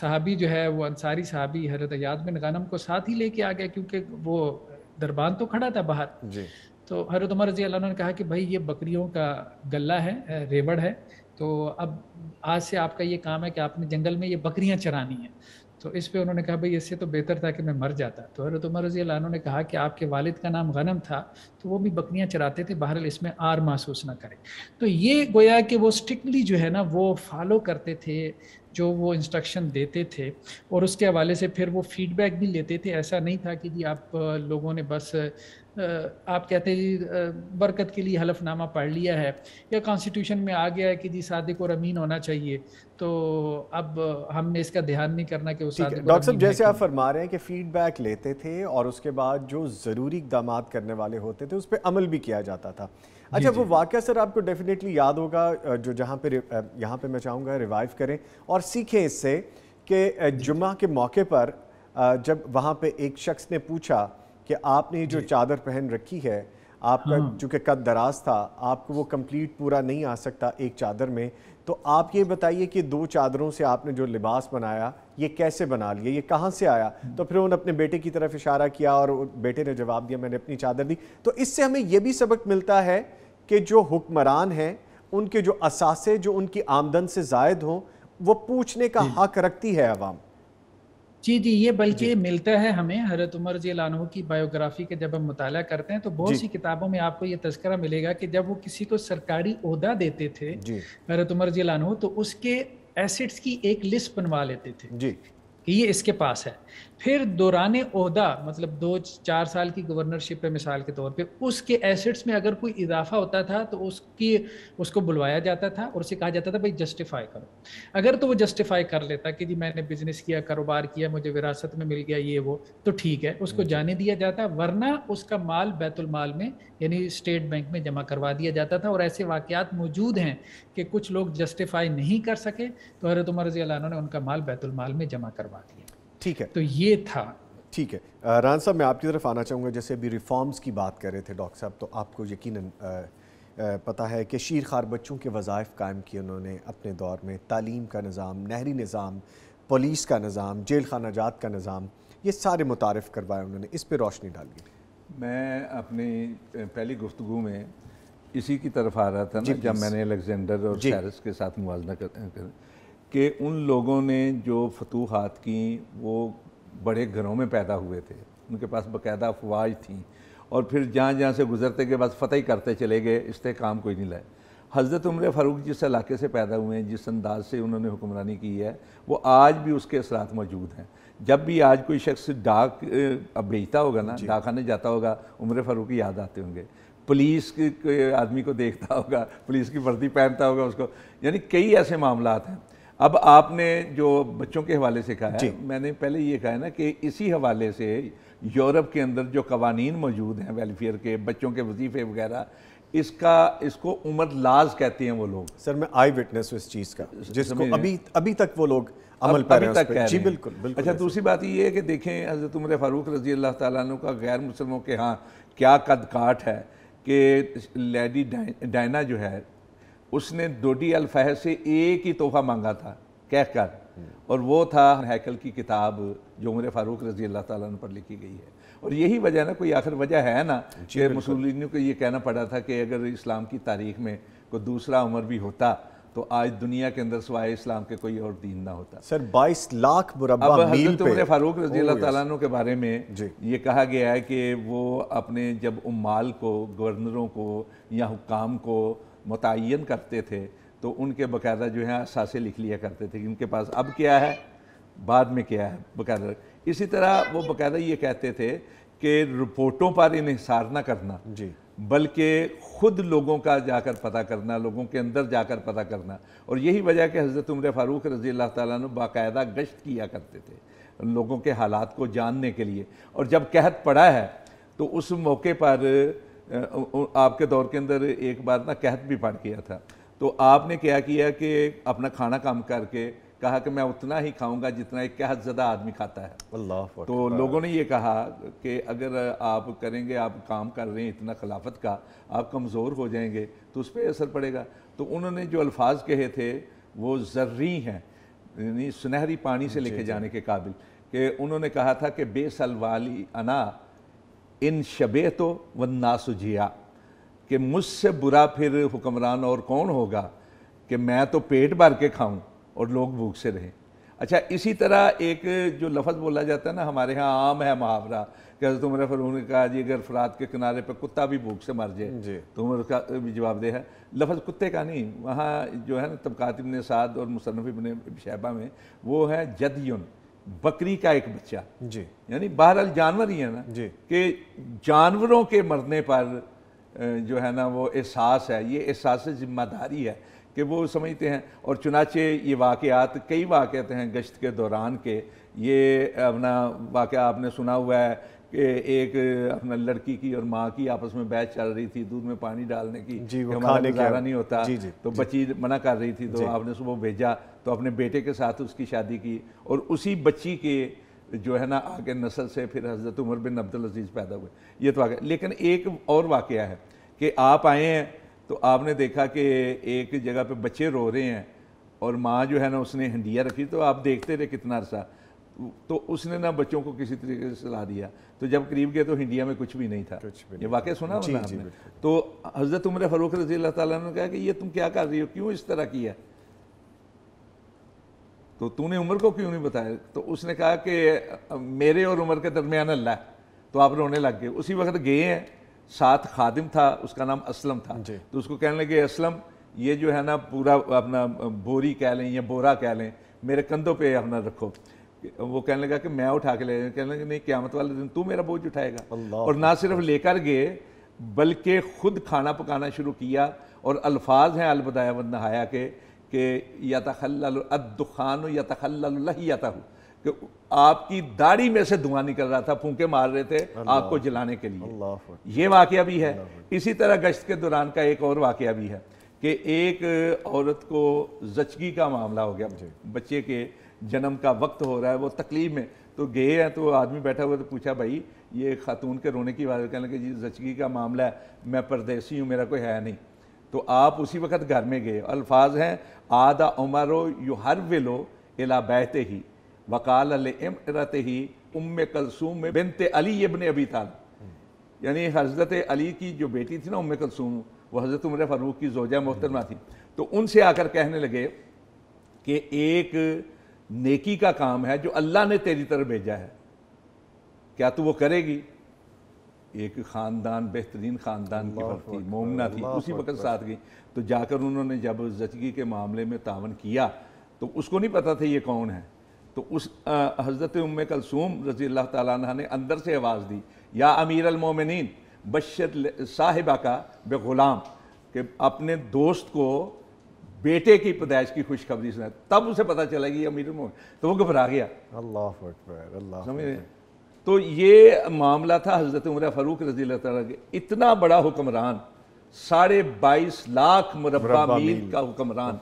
साहबी जो है वो अंसारी साहबी हरत याद बिन गानम को साथ ही लेके आ गया क्योंकि वो दरबान तो खड़ा था बाहर तो हरत उमर रजी ने कहा कि भाई ये बकरियों का गला है रेवड़ है तो अब आज से आपका ये काम है कि आपने जंगल में ये बकरियां चरानी हैं तो इस पे उन्होंने कहा भाई इससे तो बेहतर था कि मैं मर जाता तो हरत उमर रजी लानों ने कहा कि आपके वालिद का नाम गनम था तो वो भी बकरियां चराते थे बहर इसमें आर महसूस ना करें तो ये गोया कि वो स्ट्रिक्टली जो है ना वो फॉलो करते थे जो वो इंस्ट्रक्शन देते थे और उसके हवाले से फिर वो फीडबैक भी लेते थे ऐसा नहीं था कि जी आप लोगों ने बस आप कहते हैं जी बरकत के लिए हलफनामा पढ़ लिया है या कॉन्स्टिट्यूशन में आ गया है कि जी सादिक और अमीन होना चाहिए तो अब हमने इसका ध्यान नहीं करना कि सादिक डॉक्टर साहब जैसे आप फरमा रहे हैं कि फीडबैक लेते थे और उसके बाद जो ज़रूरी इकदाम करने वाले होते थे उस पर अमल भी किया जाता था अच्छा वो वाक़ सर आपको डेफिनेटली याद होगा जो जहाँ पर यहाँ पर मैं चाहूँगा रिवाइव करें और सीखें इससे कि जुम्मे के मौके पर जब वहाँ पर एक शख्स ने पूछा कि आपने जो चादर पहन रखी है आपका हाँ। चूँकि कद दराज था आपको वो कंप्लीट पूरा नहीं आ सकता एक चादर में तो आप ये बताइए कि दो चादरों से आपने जो लिबास बनाया ये कैसे बना लिया ये कहाँ से आया हम्म। तो फिर उन्होंने अपने बेटे की तरफ इशारा किया और बेटे ने जवाब दिया मैंने अपनी चादर दी तो इससे हमें यह भी सबक मिलता है कि जो हुक्मरान हैं उनके जो असासे जो उनकी आमदन से जायद हों वो पूछने का हक रखती है आवाम जी जी ये बल्कि मिलता है हमें हरत उमर जी लानो की बायोग्राफी के जब हम मुताला करते हैं तो बहुत सी किताबों में आपको ये तस्करा मिलेगा कि जब वो किसी को सरकारी अहदा देते थे हरत उमर जी लानो तो उसके एसिड्स की एक लिस्ट बनवा लेते थे जी कि ये इसके पास है फिर दौरान उहदा मतलब दो चार साल की गवर्नरशिप है मिसाल के तौर पे उसके एसेट्स में अगर कोई इजाफा होता था तो उसकी उसको बुलवाया जाता था और उसे कहा जाता था भाई जस्टिफाई करो अगर तो वो जस्टिफाई कर लेता कि जी मैंने बिजनेस किया कारोबार किया मुझे विरासत में मिल गया ये वो तो ठीक है उसको जाने दिया जाता वरना उसका माल बैतुलमाल में यानी स्टेट बैंक में जमा करवा दिया जाता था और ऐसे वाक़ात मौजूद हैं कि कुछ लोग जस्टिफाई नहीं कर सके तो हरत उमर रजी ने उनका माल बैतुलमाल में जमा करवा दिया ठीक है तो ये था ठीक है रान साहब मैं आपकी तरफ आना चाहूँगा जैसे अभी रिफॉर्म्स की बात कर रहे थे डॉक्टर साहब तो आपको यकीन पता है कि शीर खार बच्चों के वज़ाइफ कायम किए उन्होंने अपने दौर में तालीम का निज़ाम नहरी निज़ाम पुलिस का निज़ाम जेल खाना जात का निज़ाम ये सारे मुतारफ़ करवाए उन्होंने इस पर रोशनी डाली मैं अपनी पहली गुफ्तु में इसी की तरफ आ रहा था ना जब मैंने अलेक्जेंडर और सैरस के साथ मुआजना कर, कर कि उन लोगों ने जो फतूहत की वो बड़े घरों में पैदा हुए थे उनके पास बाकायदा अफवाज थी और फिर जहाँ जहाँ से गुजरते गए बस फतेह करते चले गए काम कोई नहीं लाए हज़रत उम्र फ़ारूक जिस इलाके से पैदा हुए हैं जिस अंदाज से उन्होंने हुक्मरानी की है वो आज भी उसके असरात मौजूद हैं जब भी आज कोई शख्स डाक अब भेजता होगा ना डाकखाने जाता होगा उम्र फ़ारूक याद आते होंगे पुलिस के आदमी को देखता होगा पुलिस की वर्दी पहनता होगा उसको यानी कई ऐसे मामला हैं अब आपने जो बच्चों के हवाले से कहा है मैंने पहले ये कहा है ना कि इसी हवाले से यूरोप के अंदर जो कवानीन मौजूद हैं वेलफेयर के बच्चों के वजीफे वगैरह इसका इसको उमर लाज कहते हैं वो लोग सर मैं आई विटनेस इस चीज़ का जिसको अभी अभी तक वो लोग अमल अब, अभी तक जी बिल्कुल बिल्कुल अच्छा दूसरी बात ये है कि देखें हजरत उमर फारूक रजी अल्लाह तु का गैर मुसलमों के यहाँ क्या कद काट है कि लेडी डाइना जो है उसने डोडी अलफह से एक ही तोहफा मांगा था कहकर और वो था हैकल की किताब जो उमर फारूक रजी अल्लाह तुम पर लिखी गई है और यही वजह ना कोई आखिर वजह है ना कि मुसलिन को ये कहना पड़ा था कि अगर इस्लाम की तारीख में कोई दूसरा उमर भी होता तो आज दुनिया के अंदर सवाए इस्लाम के कोई और दीन ना होता सर 22 लाख मुरब्बा फारूक रजी अल्लाह oh, के बारे में ये कहा गया है कि वो अपने जब उमाल को गवर्नरों को या हुकाम को मुतन करते थे तो उनके बाकायदा जो है सासे लिख लिया करते थे कि उनके पास अब क्या है बाद में क्या है बाकायदा इसी तरह वो बकायदा ये कहते थे कि रिपोर्टों पर इन्हसार ना करना जी बल्कि ख़ुद लोगों का जाकर पता करना लोगों के अंदर जाकर पता करना और यही वजह कि हज़रत उम्र फ़ारूक रज़ी अल्लाह ताली बाकायदा गश्त किया करते थे लोगों के हालात को जानने के लिए और जब कहत पड़ा है तो उस मौके पर आपके दौर के अंदर एक बार ना कहत भी पाठ किया था तो आपने क्या किया कि अपना खाना काम करके कहा कि मैं उतना ही खाऊंगा जितना एक कहत ज़्यादा आदमी खाता है अल्लाह तो लोगों ने ये कहा कि अगर आप करेंगे आप काम कर रहे हैं इतना खिलाफत का आप कमज़ोर हो जाएंगे तो उस पर असर पड़ेगा तो उन्होंने जो अल्फाज कहे थे वो जर्री हैं यानी सुनहरी पानी से लेके जाने के काबिल कि उन्होंने कहा था कि बेसलवाली अना इन शबे तो वन्नासुझिया कि मुझसे बुरा फिर हुक्मरान और कौन होगा कि मैं तो पेट भर के खाऊं और लोग भूख से रहें अच्छा इसी तरह एक जो लफ्ज़ बोला जाता है ना हमारे यहाँ आम है मुहावरा कि हजरत फिर उन्होंने कहा जी अगर फरात के किनारे पर कुत्ता भी भूख से मर जाए तो उम्र का भी जवाब दे है लफ्ज़ कुत्ते का नहीं वहाँ जो है ना तबकात इबन साद और मुसनफ़ इबन शहबा में वो है जदयुन बकरी का एक बच्चा जी यानी बहरहाल जानवर ही है ना जी कि जानवरों के मरने पर जो है ना वो एहसास है ये एहसास ज़िम्मेदारी है कि वो समझते हैं और चुनाचे ये वाक़ात कई वाक़ हैं गश्त के दौरान के ये अपना वाक़ आपने सुना हुआ है एक अपना लड़की की और माँ की आपस में बैच चल रही थी दूध में पानी डालने की जी वो हमारा गुजारा नहीं होता जी जी, तो बच्ची मना कर रही थी तो आपने सुबह भेजा तो अपने बेटे के साथ उसकी शादी की और उसी बच्ची के जो है ना आगे नस्ल से फिर हजरत उमर बिन अब्दुल अजीज़ पैदा हुए ये तो वाक लेकिन एक और वाक़ है कि आप आए हैं तो आपने देखा कि एक जगह पर बच्चे रो रहे हैं और माँ जो है ना उसने हंडिया रखी तो आप देखते रहे कितना अरसा तो उसने ना बच्चों को किसी तरीके से सलाह दिया तो जब करीब गए तो इंडिया में कुछ भी नहीं था भी ये वाक्य सुना जी, जी, तो हज़रत उम्र फ़रूक रजी अल्लाह ने कहा कि ये तुम क्या कर रही हो क्यों इस तरह किया तो तूने उम्र को क्यों नहीं बताया तो उसने कहा कि मेरे और उम्र के दरमियान अल्लाह तो आप रोने लग गए उसी वक्त गए हैं साथ खादिम था उसका नाम असलम था तो उसको कहने लगे असलम ये जो है ना पूरा अपना बोरी कह लें या बोरा कह लें मेरे कंधों पे अपना रखो वो कहने लगा कि मैं उठा के ले कहने लगा नहीं क्यामत वाले दिन तू मेरा बोझ उठाएगा और ना सिर्फ लेकर गए बल्कि खुद खाना पकाना शुरू किया और अल्फाज हैं अलबदाया व नहाया के कि या तखल्लुखान या तखल्लहियाता हूँ कि आपकी दाढ़ी में से धुआं निकल रहा था फूके मार रहे थे आपको जलाने के लिए ये वाक़ भी है इसी तरह गश्त के दौरान का एक और वाक़ भी है कि एक औरत को जचगी का मामला हो गया बच्चे के जन्म का वक्त हो रहा है वो तकलीफ में तो गए हैं तो आदमी बैठा हुआ तो पूछा भाई ये खातून के रोने की वजह कहने लगे जी जचगी का मामला है मैं परदेसी हूँ मेरा कोई है नहीं तो आप उसी वक्त घर में गए अल्फाज हैं आधा उमर यू हर विलो इला बहते ही वकाल इमरत ही उम कलसूम बिनत अली इबन अबी ताल यानी हजरत अली की जो बेटी थी ना उम कलसूम वह हजरत उम्र फ़ारूक की जोजा मोहतरमा थी तो उनसे आकर कहने लगे कि एक नेकी का काम है जो अल्लाह ने तेरी तरफ भेजा है क्या तू वो करेगी एक खानदान बेहतरीन खानदान की फर्क थी मोमना थी उसी वक्त साथ गई तो जाकर उन्होंने जब जचगी के मामले में तावन किया तो उसको नहीं पता था ये कौन है तो उस हज़रत उम कलसूम रजी अल्लाह तह ने अंदर से आवाज़ दी या अमीर अलमोमिन बशर साहिबा का बेगुलाम के अपने दोस्त को बेटे की पैदाइश की खुशखबरी सुना तब उसे पता चला कि अमीर तो वो घबरा गया अल्लाह अल्लाह तो ये मामला था हज़रत उम्र फ़ारूक रजी के इतना बड़ा हुक्मरान साढ़े बाईस लाख मुरबा मील का हुक्मरान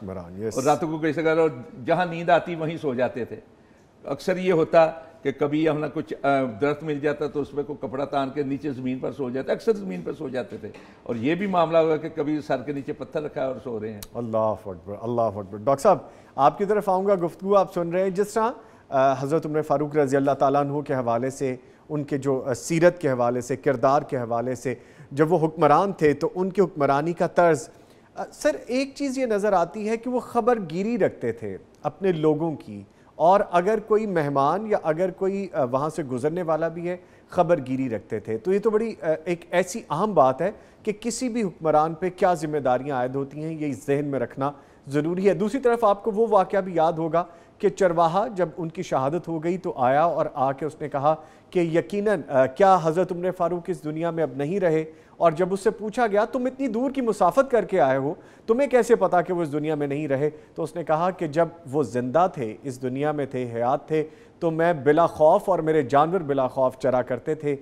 और रातों को कैसे कर जहाँ नींद आती वहीं सो जाते थे अक्सर ये होता कि कभी हमने कुछ दर्द मिल जाता तो उसमें कोई कपड़ा तान के नीचे ज़मीन पर सो जाता अक्सर ज़मीन पर सो जाते थे और ये भी मामला हुआ कि कभी सर के नीचे पत्थर रखा है और सो रहे हैं अल्लाह अकबर अल्लाह अकबर डॉक्टर साहब आपकी तरफ आऊँगा गुफ्तु आप सुन रहे हैं जिस तरह हज़रत उम्र फ़ारूक रज़ी अल्लाह तु के हवाले से उनके जो सीरत के हवाले से किरदार के हवाले से जब वो हुक्मरान थे तो उनकी हुक्मरानी का तर्ज़ सर एक चीज़ ये नज़र आती है कि वो ख़बर गिरी रखते थे अपने लोगों की और अगर कोई मेहमान या अगर कोई वहाँ से गुजरने वाला भी है खबरगिरी रखते थे तो ये तो बड़ी एक ऐसी अहम बात है कि किसी भी हुक्मरान पे क्या जिम्मेदारियाँ आयद होती हैं ये जहन में रखना ज़रूरी है दूसरी तरफ आपको वो वाक़ भी याद होगा कि चरवाहा जब उनकी शहादत हो गई तो आया और आके उसने कहा कि यकीनन क्या हज़रत उम्र फ़ारूक इस दुनिया में अब नहीं रहे और जब उससे पूछा गया तुम इतनी दूर की मुसाफत करके आए हो तुम्हें कैसे पता कि वो इस दुनिया में नहीं रहे तो उसने कहा कि जब वो ज़िंदा थे इस दुनिया में थे हयात थे तो मैं बिला खौफ और मेरे जानवर बिला खौफ चरा करते थे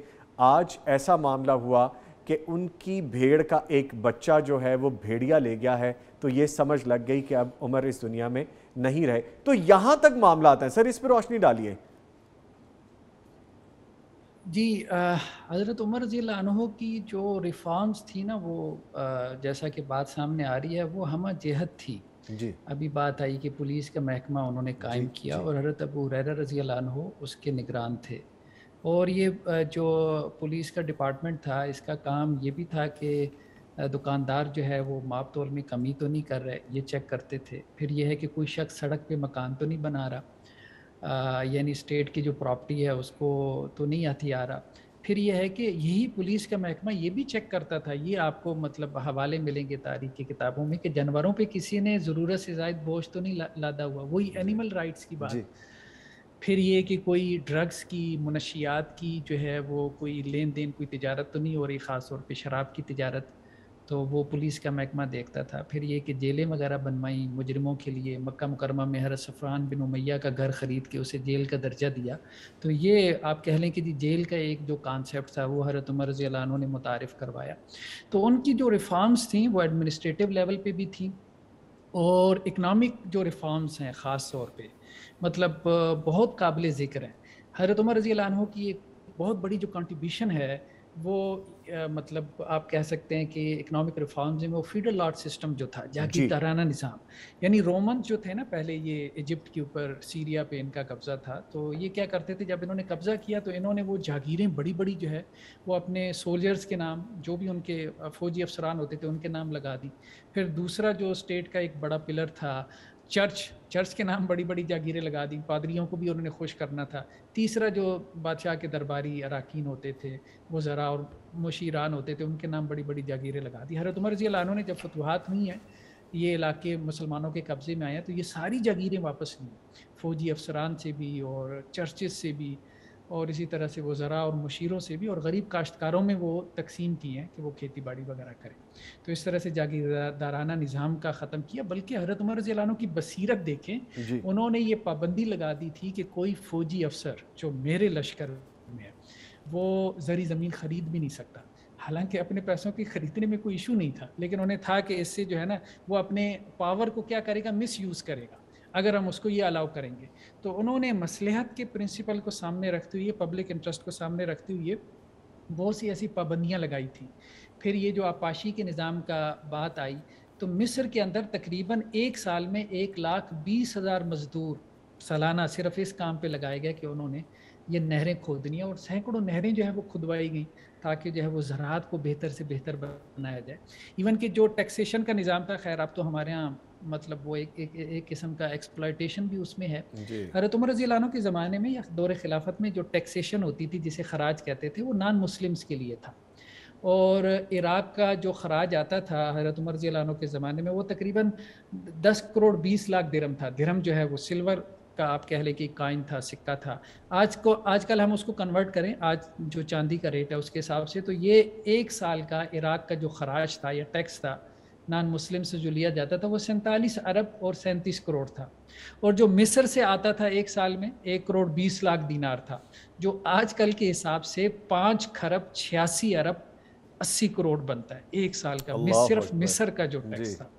आज ऐसा मामला हुआ कि उनकी भेड़ का एक बच्चा जो है वो भेड़िया ले गया है तो ये समझ लग गई कि अब उम्र इस दुनिया में नहीं रहे तो यहाँ तक मामला आता है सर इस पर रोशनी डालिए जी हज़रत उमर ज़िला की जो रिफॉर्म्स थी ना वो आ, जैसा कि बात सामने आ रही है वो हम जहत थी जी अभी बात आई कि पुलिस का महकमा उन्होंने कायम किया जी। और हज़रत अबू हुरैरा रजी हो उसके निगरान थे और ये जो पुलिस का डिपार्टमेंट था इसका काम ये भी था कि दुकानदार जो है वो माप तोल में कमी तो नहीं कर रहे ये चेक करते थे फिर यह है कि कोई शख्स सड़क पे मकान तो नहीं बना रहा यानी स्टेट की जो प्रॉपर्टी है उसको तो नहीं हथियार फिर यह है कि यही पुलिस का महकमा ये भी चेक करता था ये आपको मतलब हवाले मिलेंगे तारीख की किताबों में कि जानवरों पे किसी ने ज़रूरत से ज़ायद बोझ तो नहीं ला, लादा हुआ वही एनिमल राइट्स की बात फिर ये कि कोई ड्रग्स की मनशियात की जो है वो कोई लेन देन कोई तजारत तो नहीं हो रही ख़ास तौर पर शराब की तजारत तो वो पुलिस का महकमा देखता था फिर ये कि जेलें वगैरह बनवाई मुजरमों के लिए मक्का मुकरमा में हर सफ़रान बिन उमैया का घर ख़रीद के उसे जेल का दर्जा दिया तो ये आप कह लें कि जी जेल का एक जो कॉन्सेप्ट था वो हरत उमर जलानों ने मुतारफ़ करवाया तो उनकी जो रिफ़ॉर्म्स थी वो एडमिनिस्ट्रेटिव लेवल पर भी थी और इकनॉमिक जो रिफ़ॉर्म्स हैं ख़ास तौर पर मतलब बहुत काबिल ज़िक्र हैं हरत उमर रजी की एक बहुत बड़ी जो कंट्रीब्यूशन है वो आ, मतलब आप कह सकते हैं कि इकोनॉमिक रिफॉर्म्स में वो फीडल आर्ट सिस्टम जो था जाकि ताराना निज़ाम यानी रोमन जो थे ना पहले ये इजिप्ट के ऊपर सीरिया पे इनका कब्ज़ा था तो ये क्या करते थे जब इन्होंने कब्ज़ा किया तो इन्होंने वो जागीरें बड़ी बड़ी जो है वो अपने सोल्जर्स के नाम जो भी उनके फौजी अफसरान होते थे उनके नाम लगा दी फिर दूसरा जो स्टेट का एक बड़ा पिलर था चर्च चर्च के नाम बड़ी बड़ी जागीरें लगा दी पादरियों को भी उन्होंने खुश करना था तीसरा जो बादशाह के दरबारी अरकान होते थे वज़रा और मुशीरान होते थे उनके नाम बड़ी बड़ी जागीरें लगा दी हरत उमर रजी ने जब फतवाहत हुई हैं ये इलाके मुसलमानों के कब्ज़े में आए तो ये सारी जागीरें वापस लीं फ़ौजी अफसरान से भी और चर्चेस से भी और इसी तरह से वो ज़रा और मशीरों से भी और गरीब काश्तकारों में वो तकसीम की हैं कि वो खेती बाड़ी वगैरह करें तो इस तरह से जागीरदाराना निज़ाम का ख़त्म किया बल्कि हरत उमर रज़ीलानों की बसीरत देखें उन्होंने ये पाबंदी लगा दी थी कि कोई फ़ौजी अफसर जो मेरे लश्कर में है वो ज़री ज़मीन ख़रीद भी नहीं सकता हालांकि अपने पैसों के ख़रीदने में कोई इशू नहीं था लेकिन उन्हें था कि इससे जो है ना वो अपने पावर को क्या करेगा मिस यूज़ करेगा अगर हम उसको ये अलाउ करेंगे तो उन्होंने मसलहत के प्रिंसिपल को सामने रखते हुए पब्लिक इंटरेस्ट को सामने रखते हुए बहुत सी ऐसी पाबंदियाँ लगाई थी फिर ये जो आपाशी के निज़ाम का बात आई तो मिस्र के अंदर तकरीबन एक साल में एक लाख बीस हज़ार मज़दूर सालाना सिर्फ इस काम पे लगाए गए कि उन्होंने ये नहरें खोदनी और सैकड़ों नहरें जो है वो खुदवाई गई ताकि जो है वो ज़रात को बेहतर से बेहतर बनाया जाए इवन कि जो टैक्सेशन का निज़ाम था खैर आप तो हमारे यहाँ मतलब वो एक एक, एक किस्म का एक्सप्लाइटेशन भी उसमें है हरत उमर रजी के ज़माने में या दौर खिलाफत में जो टैक्सेशन होती थी जिसे खराज कहते थे वो नॉन मुस्लिम्स के लिए था और इराक़ का जो खराज आता था हरत उमर रजी के ज़माने में वो तकरीबन दस करोड़ बीस लाख धरम था धरम जो है वो सिल्वर का आप कह लें कि काइन था सिक्का था आज को आजकल हम उसको कन्वर्ट करें आज जो चांदी का रेट है उसके हिसाब से तो ये एक साल का इराक़ का जो खराज था या टैक्स था नॉन मुस्लिम से जो लिया जाता था वो सैंतालीस अरब और सैंतीस करोड़ था और जो मिस्र से आता था एक साल में एक करोड़ बीस लाख दिनार था जो आजकल के हिसाब से पाँच खरब छियासी अरब अस्सी करोड़ बनता है एक साल का सिर्फ मिस्र का जो टैक्स था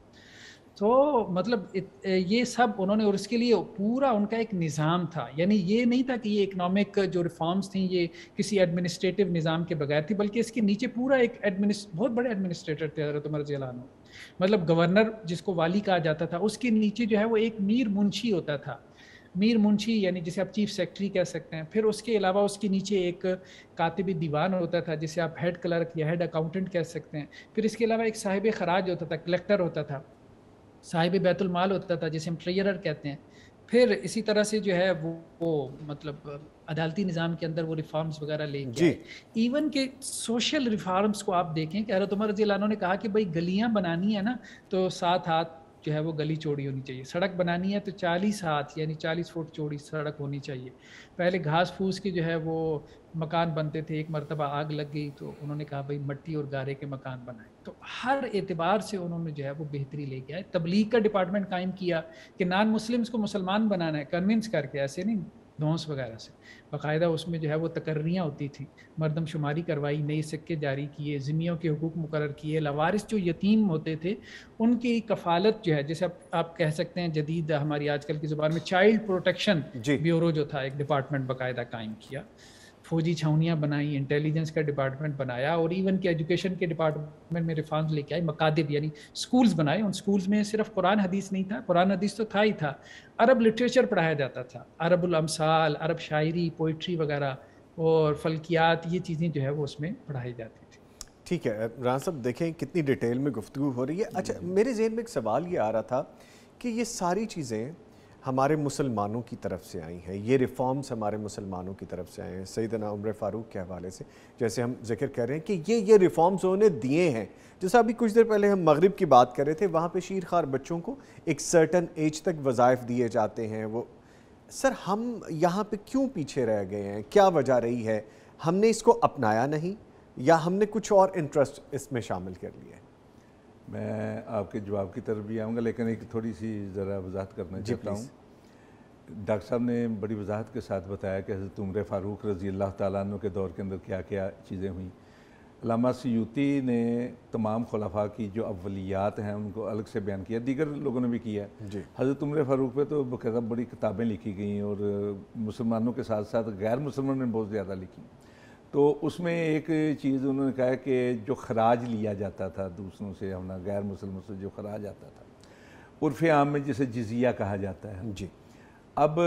तो मतलब ये सब उन्होंने और उसके लिए पूरा उनका एक निज़ाम था यानी ये नहीं था कि ये इकोनॉमिक जो रिफॉर्म्स थी ये किसी एडमिनिस्ट्रेटिव निज़ाम के बगैर थी बल्कि इसके नीचे पूरा एक एडमिनिस्ट बहुत बड़े एडमिनिस्ट्रेटर थे हजरत उमर जलानो मतलब गवर्नर जिसको वाली कहा जाता था उसके नीचे जो है वो एक मीर मुंशी होता था मीर मुंशी यानी जिसे आप चीफ सेक्रेटरी कह सकते हैं फिर उसके अलावा उसके नीचे एक कातिब दीवान होता था जिसे आप हेड क्लर्क या हेड अकाउंटेंट कह सकते हैं फिर इसके अलावा एक साहिब खराज होता था कलेक्टर होता था साहिब बैतुलमाल होता था जिसे हम ट्रेजरर कहते हैं फिर इसी तरह से जो है वो, वो मतलब अदालती निज़ाम के अंदर वो रिफॉर्म्स वगैरह लेंगे इवन के सोशल रिफॉर्म्स को आप देखें कि हरत उमर रजी ने कहा कि भाई गलियाँ बनानी है ना तो सात हाथ जो है वो गली चौड़ी होनी चाहिए सड़क बनानी है तो चालीस हाथ यानी चालीस फुट चौड़ी सड़क होनी चाहिए पहले घास फूस के जो है वो मकान बनते थे एक मरतबा आग लग गई तो उन्होंने कहा भाई मट्टी और गारे के मकान बनाए तो हर एतबार से उन्होंने जो है वो बेहतरी लेके आए तबलीग का डिपार्टमेंट कायम किया कि नान मुस्लिम्स को मुसलमान बनाना है कन्विंस करके ऐसे नहीं धौंस वगैरह से बाकायदा उसमें जो है वो तकर्रियाँ होती थी मरदमशुमारी करवाई नए सिक्के जारी किए ज़िमियों के हकूक़ मुकर किए लवारिस जो यतीम होते थे उनकी कफालत जो है जैसे आप, आप कह सकते हैं जदीद हमारी आजकल की ज़ुबान में चाइल्ड प्रोटेक्शन ब्यूरो जो था एक डिपार्टमेंट बाकायदा कायम किया फौजी छावनियाँ बनाई इंटेलिजेंस का डिपार्टमेंट बनाया और इवन के एजुकेशन के डिपार्टमेंट में रिफॉर्म्स लेके आए मकादब यानी स्कूल्स बनाए उन स्कूल्स में सिर्फ कुरान हदीस नहीं था कुरान हदीस तो था ही था अरब लिटरेचर पढ़ाया जाता था अरबुल अमसाल अरब शायरी पोइट्री वगैरह और फल्कियात ये चीज़ें जो है वो उसमें पढ़ाई जाती थी ठीक है रान साहब देखें कितनी डिटेल में गुफ्तु हो रही है अच्छा हम्म। मेरे जहन में एक सवाल ये आ रहा था कि ये सारी चीज़ें हमारे मुसलमानों की तरफ से आई हैं ये रिफ़ॉर्म्स हमारे मुसलमानों की तरफ से आए हैं सईदना उम्र फ़ारूक के हवाले से जैसे हम जिक्र कर रहे हैं कि ये ये रिफ़ॉर्म्स उन्होंने दिए हैं जैसा अभी कुछ देर पहले हम मगरब की बात कर रहे थे वहाँ पर शीर खार बच्चों को एक सर्टन एज तक वज़ाइफ दिए जाते हैं वो सर हम यहाँ पर क्यों पीछे रह गए हैं क्या वजह रही है हमने इसको अपनाया नहीं या हमने कुछ और इंटरेस्ट इसमें शामिल कर लिया मैं आपके जवाब की तरफ भी आऊँगा लेकिन एक थोड़ी सी ज़रा वजाहत करना चाहता हूँ डॉक्टर साहब ने बड़ी वजाहत के साथ बताया कि हज़रत उम्र फ़ारूक रज़ी अल्लाह तु के दौर के अंदर क्या क्या चीज़ें हुई लामा सयूती ने तमाम खलफा की जो अवलियात हैं उनको अलग से बयान किया दीगर लोगों ने भी किया हज़रत उम्र फ़ारूक पर तो बकायदा बड़ी किताबें लिखी गई और मुसलमानों के साथ साथ गैर मुसलमानों ने बहुत ज़्यादा लिखी तो उसमें एक चीज़ उन्होंने कहा कि जो खराज लिया जाता था दूसरों से हमारा गैर मुसलमों से जो खराज आता था उर्फ़ आम में जिसे जजिया कहा जाता है जी अब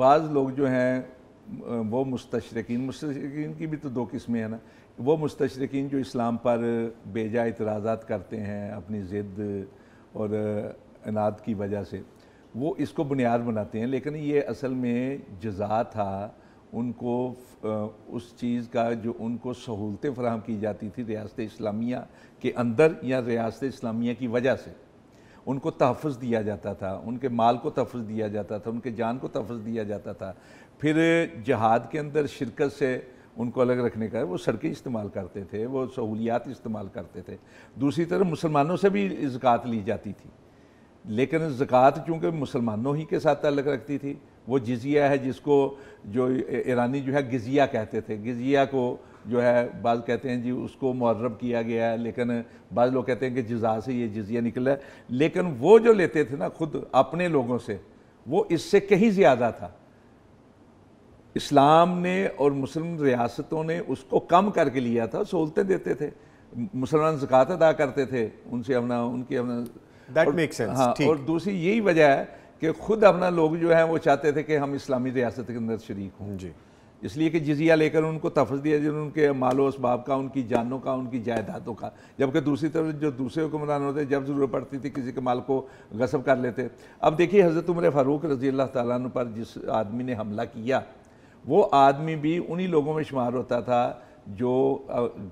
बाज़ लोग जो हैं वो मुस्तरकिन मुस्तरकिन की भी तो दो किस्में हैं ना वो मुस्तरकिन जो इस्लाम पर बेजा इतराज़ा करते हैं अपनी ज़िद और इनाद की वजह से वो इसको बुनियाद बनाते हैं लेकिन ये असल में जजा था उनको उस चीज़ का जो उनको सहूलतें फराहम की जाती थी रियासत इस्लामिया के अंदर या रियासत इस्लामिया की वजह से उनको तहफ़ दिया जाता था उनके माल को तहफ़ दिया जाता था उनके जान को तहफ़ दिया जाता था फिर जहाद के अंदर शिरकत से उनको अलग रखने का वो सड़कें इस्तेमाल करते थे वो सहूलियात इस्तेमाल करते थे दूसरी तरफ मुसलमानों से भी ज़क़़त ली जाती थी लेकिन ज़क़़त चूँकि मुसलमानों ही के साथ अलग रखती थी वो जिजिया है जिसको जो ईरानी जो है गिजिया कहते थे गिजिया को जो है बाज़ कहते हैं जी उसको मुहर्रब किया गया है लेकिन बाज़ लोग कहते हैं कि जिजा से ये जिजिया निकला है लेकिन वो जो लेते थे ना खुद अपने लोगों से वो इससे कहीं ज़्यादा था इस्लाम ने और मुस्लिम रियासतों ने उसको कम करके लिया था सहूलतें देते थे मुसलमान जक़ात अदा करते थे उनसे अपना उनकी अपना That और, makes sense, हाँ और दूसरी यही वजह है कि खुद अपना लोग जो है वो चाहते थे कि हम इस्लामी रियासत के अंदर शरीक हों जी इसलिए कि जजिया लेकर उनको तफज दिया जिन्होंने उनके मालो इसबाब का उनकी जानों का उनकी जायदादों का जबकि दूसरी तरफ जो दूसरे हुक्मरान होते जब ज़रूरत पड़ती थी किसी के माल को गसब कर लेते अब देखिए हज़रत उमर फ़ारूक रजी अल्लाह तन पर जिस आदमी ने हमला किया वो आदमी भी उन्हीं लोगों में शुमार होता था जो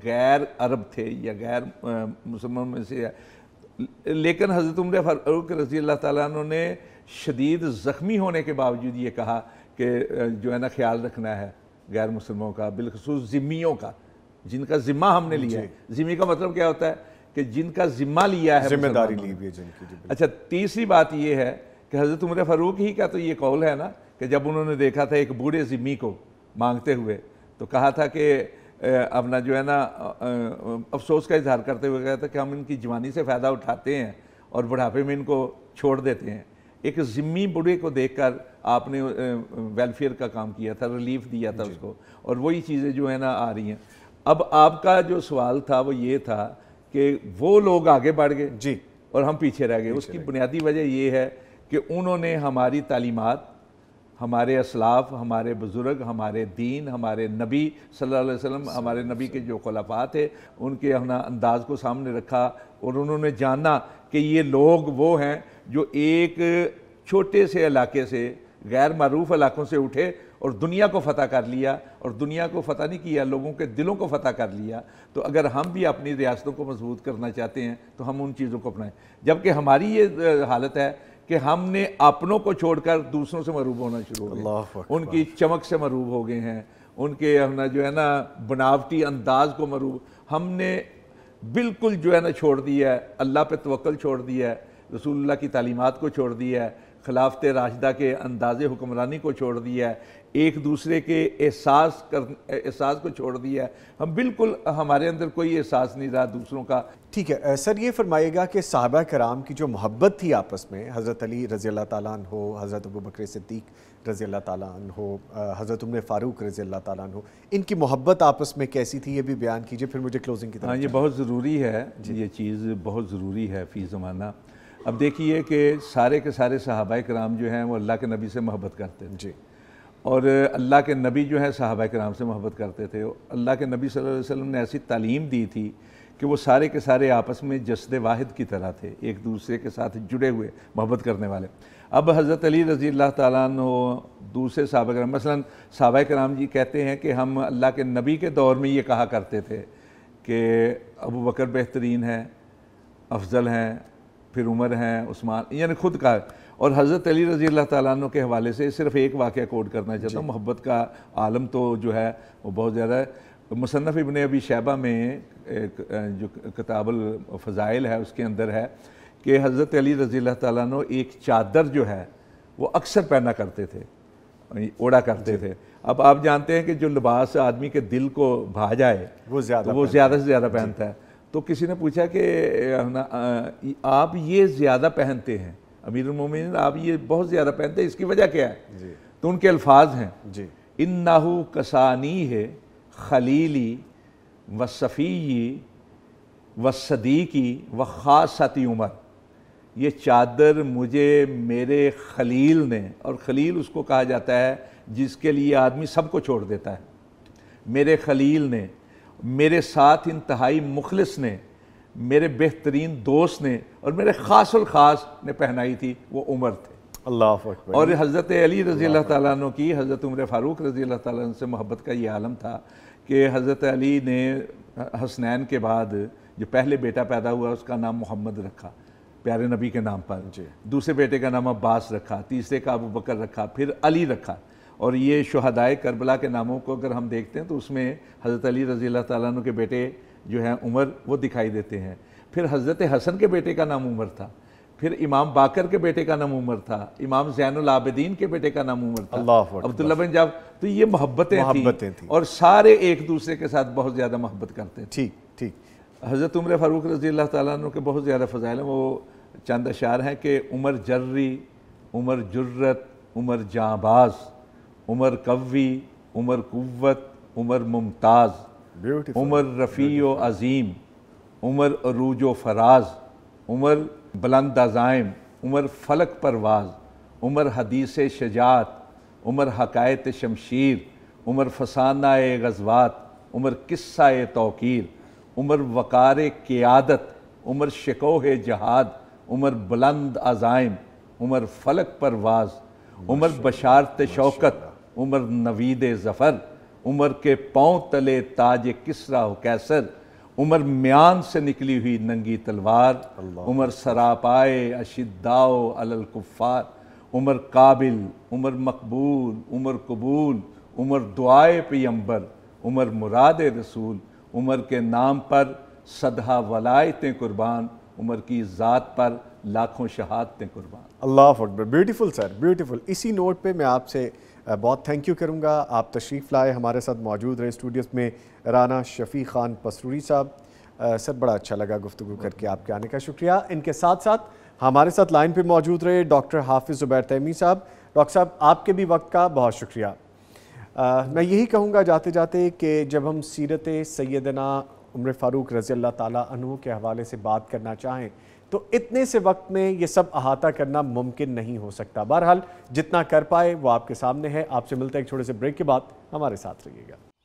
गैर अरब थे या गैर मुसलमान में से लेकिन हज़रत उमर फ़ारूक रजी अल्लाह तन शदीद ज़ख्मी होने के बावजूद ये कहा कि जो है ना ख्याल रखना है गैर मुसलमों का बिलखसूस ज़िम्मियों का जिनका ज़िम्मा हमने लिया है ज़िम्मी का मतलब क्या होता है कि जिनका ज़िम्मा लिया है जिम्मेदारी ली हुई है जिनकी अच्छा तीसरी बात यह है कि हज़रत उम्र फ़ारूक ही का तो ये कौल है ना कि जब उन्होंने देखा था एक बूढ़े ज़िम्मी को मांगते हुए तो कहा था कि अपना जो है ना अफसोस का इजहार करते हुए कहा था कि हम इनकी जवानी से फ़ायदा उठाते हैं और बुढ़ापे में इनको छोड़ देते हैं एक ज़िम्मी बुढ़े को देखकर आपने वेलफेयर का काम किया था रिलीफ दिया था उसको और वही चीज़ें जो है ना आ रही हैं अब आपका जो सवाल था वो ये था कि वो लोग आगे बढ़ गए जी और हम पीछे रह गए उसकी बुनियादी वजह ये है कि उन्होंने हमारी तालीमत हमारे असलाफ हमारे बुज़ुर्ग हमारे दीन हमारे नबी सल्लल्लाहु अलैहि वसल्लम हमारे नबी के जो खलाफा थे उनके अपना अंदाज को सामने रखा और उन्होंने जाना कि ये लोग वो हैं जो एक छोटे से इलाके से गैर मरूफ इलाकों से उठे और दुनिया को फ़तह कर लिया और दुनिया को फ़तह नहीं किया लोगों के दिलों को फ़तह कर लिया तो अगर हम भी अपनी रियासतों को मजबूत करना चाहते हैं तो हम उन चीज़ों को अपनाएं जबकि हमारी ये हालत है कि हमने अपनों को छोड़कर दूसरों से मरूब होना शुरू हो उनकी चमक से मरूब हो गए हैं उनके जो है ना बनावटी अंदाज को मरूब हमने बिल्कुल जो है ना छोड़ दिया है अल्लाह पे तवक्ल छोड़ दिया है रसूलुल्लाह की तालीमत को छोड़ दिया है खिलाफत राशदा के अंदाज़ हुक्मरानी को छोड़ दिया है एक दूसरे के एहसास कर एहसास को छोड़ दिया है हम बिल्कुल हमारे अंदर कोई एहसास नहीं रहा दूसरों का ठीक है सर ये फरमाइएगा कि साहबा कराम की जो मोहब्बत थी आपस में हज़रत अली रज़ी अल्लाह ताला हो हज़रत अबू बकर सिद्दीक रज़ी अल्लाह ताला हो हज़रत उमर फ़ारूक रज़ी अल्लाह ताला हो इनकी मोहब्बत आपस में कैसी थी ये भी बयान कीजिए फिर मुझे क्लोजिंग की तरफ हाँ ये बहुत ज़रूरी है जी ये चीज़ बहुत ज़रूरी है फ़ी ज़माना अब देखिए कि सारे के सारे सहाबा कराम जो हैं वो अल्लाह के नबी से मोहब्बत करते हैं जी और अल्लाह के नबी जो है साहबा कराम से मोहब्बत करते थे अल्लाह के नबी सल्लल्लाहु अलैहि वसल्लम ने ऐसी तालीम दी थी कि वो सारे के सारे आपस में जसद वाहिद की तरह थे एक दूसरे के साथ जुड़े हुए मोहब्बत करने वाले अब हज़रत अली रज़ी अल्लाह तु दूसरे सबक राम मसला कर राम जी कहते हैं कि हम अल्लाह के नबी के दौर में ये कहा करते थे कि अबू बकर बेहतरीन हैं अफजल हैं फिर उमर हैं उस्मान यानी ख़ुद कहा और हज़रत अली रज़ी अल्लाह तु के हवाले से सिर्फ एक वाक़ कोट करना चाहता हूँ मोहब्बत का आलम तो जो है वो बहुत ज़्यादा है मुसनफ़ इबन अबी शैबा में एक जो किताबल फ़ज़ाइल है उसके अंदर है कि हज़रत अली रज़ी अल्लाह तु एक चादर जो है वो अक्सर पहना करते थे ओढ़ा करते थे अब आप जानते हैं कि जो लिबास आदमी के दिल को भा जाए वो ज़्यादा तो वो ज़्यादा से ज़्यादा पहनता है तो किसी ने पूछा कि आप ये ज़्यादा पहनते हैं अमीर उमिन आप ये बहुत ज़्यादा पहनते हैं इसकी वजह क्या है जी। तो उनके अल्फाज हैं जी इन नाहू कसानी है खलीली व सफ़ी व सदीकी व ख़ासती उमर ये चादर मुझे मेरे खलील ने और खलील उसको कहा जाता है जिसके लिए आदमी सबको छोड़ देता है मेरे खलील ने मेरे साथ इंतहाई मुखलस ने मेरे बेहतरीन दोस्त ने और मेरे ख़ास ख़ास ने पहनाई थी वो उमर थे अल्लाह और हज़रत अली रज़ी अल्लाह ताली की हज़रत उम्र फ़ारूक रज़ी अल्लाह तुम से मोहब्बत का ये आलम था कि हज़रत अली ने हसनैन के बाद जो पहले बेटा पैदा हुआ उसका नाम मोहम्मद रखा प्यारे नबी के नाम पर जी दूसरे बेटे का नाम अब्बास रखा तीसरे का अबू बकर रखा फिर अली रखा और ये शहदाय करबला के नामों को अगर हम देखते हैं तो उसमें हज़रत अली रज़ी अल्लाह के बेटे जो है उमर वो दिखाई देते हैं फिर हज़रत हसन के बेटे का नाम उमर था फिर इमाम बाकर के बेटे का नाम उमर था इमाम जैनुल के बेटे का नाम उमर था अब्दुल्ला बिन जाब तो ये मोहब्बतें मोहब्बतें थी, और सारे एक दूसरे के साथ बहुत ज़्यादा मोहब्बत करते हैं ठीक ठीक हज़रत उमर फारूक रजी अल्लाह तु के बहुत ज़्यादा फ़जाइल हैं वो चंद अशार हैं कि उमर जर्री उमर जुर्रत उमर जाबाज़ उमर कवी उमर कुत उमर मुमताज़ उमर रफ़ी व अज़ीम उमर अरूज व फराज उमर बुलंद अज़ाइम उमर फलक परवाज उमर हदीस शजात उमर हकायत शमशीर उमर फसाना गजवात उमर किस्सा तोकीर उमर वक़ार क़ियादत उमर शिकोह जहाद उमर बुलंद अज़ाइम उमर फलक परवाज उमर बशारत शौकत उमर नवीद ज़फ़र उमर के पाँव तले ताज किसरा कैसर उमर म्यान से निकली हुई नंगी तलवार उमर सरापाए अशिद्दाओ अलल कुफ़ार उमर काबिल उमर मकबूल उमर कबूल उमर दुआए पैम्बर उमर मुराद रसूल उमर के नाम पर सदहा वलायतें कुर्बान उमर की ज़ात पर लाखों शहादतें कुर्बान अल्लाह अकबर ब्यूटीफुल सर ब्यूटीफुल इसी नोट पे मैं आपसे बहुत थैंक यू करूँगा आप तशरीफ़ लाए हमारे साथ मौजूद रहे स्टूडियोज़ में राना शफ़ी ख़ान पसरूरी साहब सर बड़ा अच्छा लगा गुफ्तु करके आपके आने का शुक्रिया इनके साथ साथ हमारे साथ लाइन पर मौजूद रहे डॉक्टर हाफिज़ ज़ुबैर तैमी साहब डॉक्टर साहब आपके भी वक्त का बहुत शुक्रिया आ, मैं यही कहूँगा जाते जाते कि जब हम सीरत सैदना उम्र फ़ारूक रज़ी अल्लाह के हवाले से बात करना चाहें तो इतने से वक्त में ये सब अहाता करना मुमकिन नहीं हो सकता बहरहाल जितना कर पाए वो आपके सामने है आपसे मिलता है एक छोटे से ब्रेक के बाद हमारे साथ रहिएगा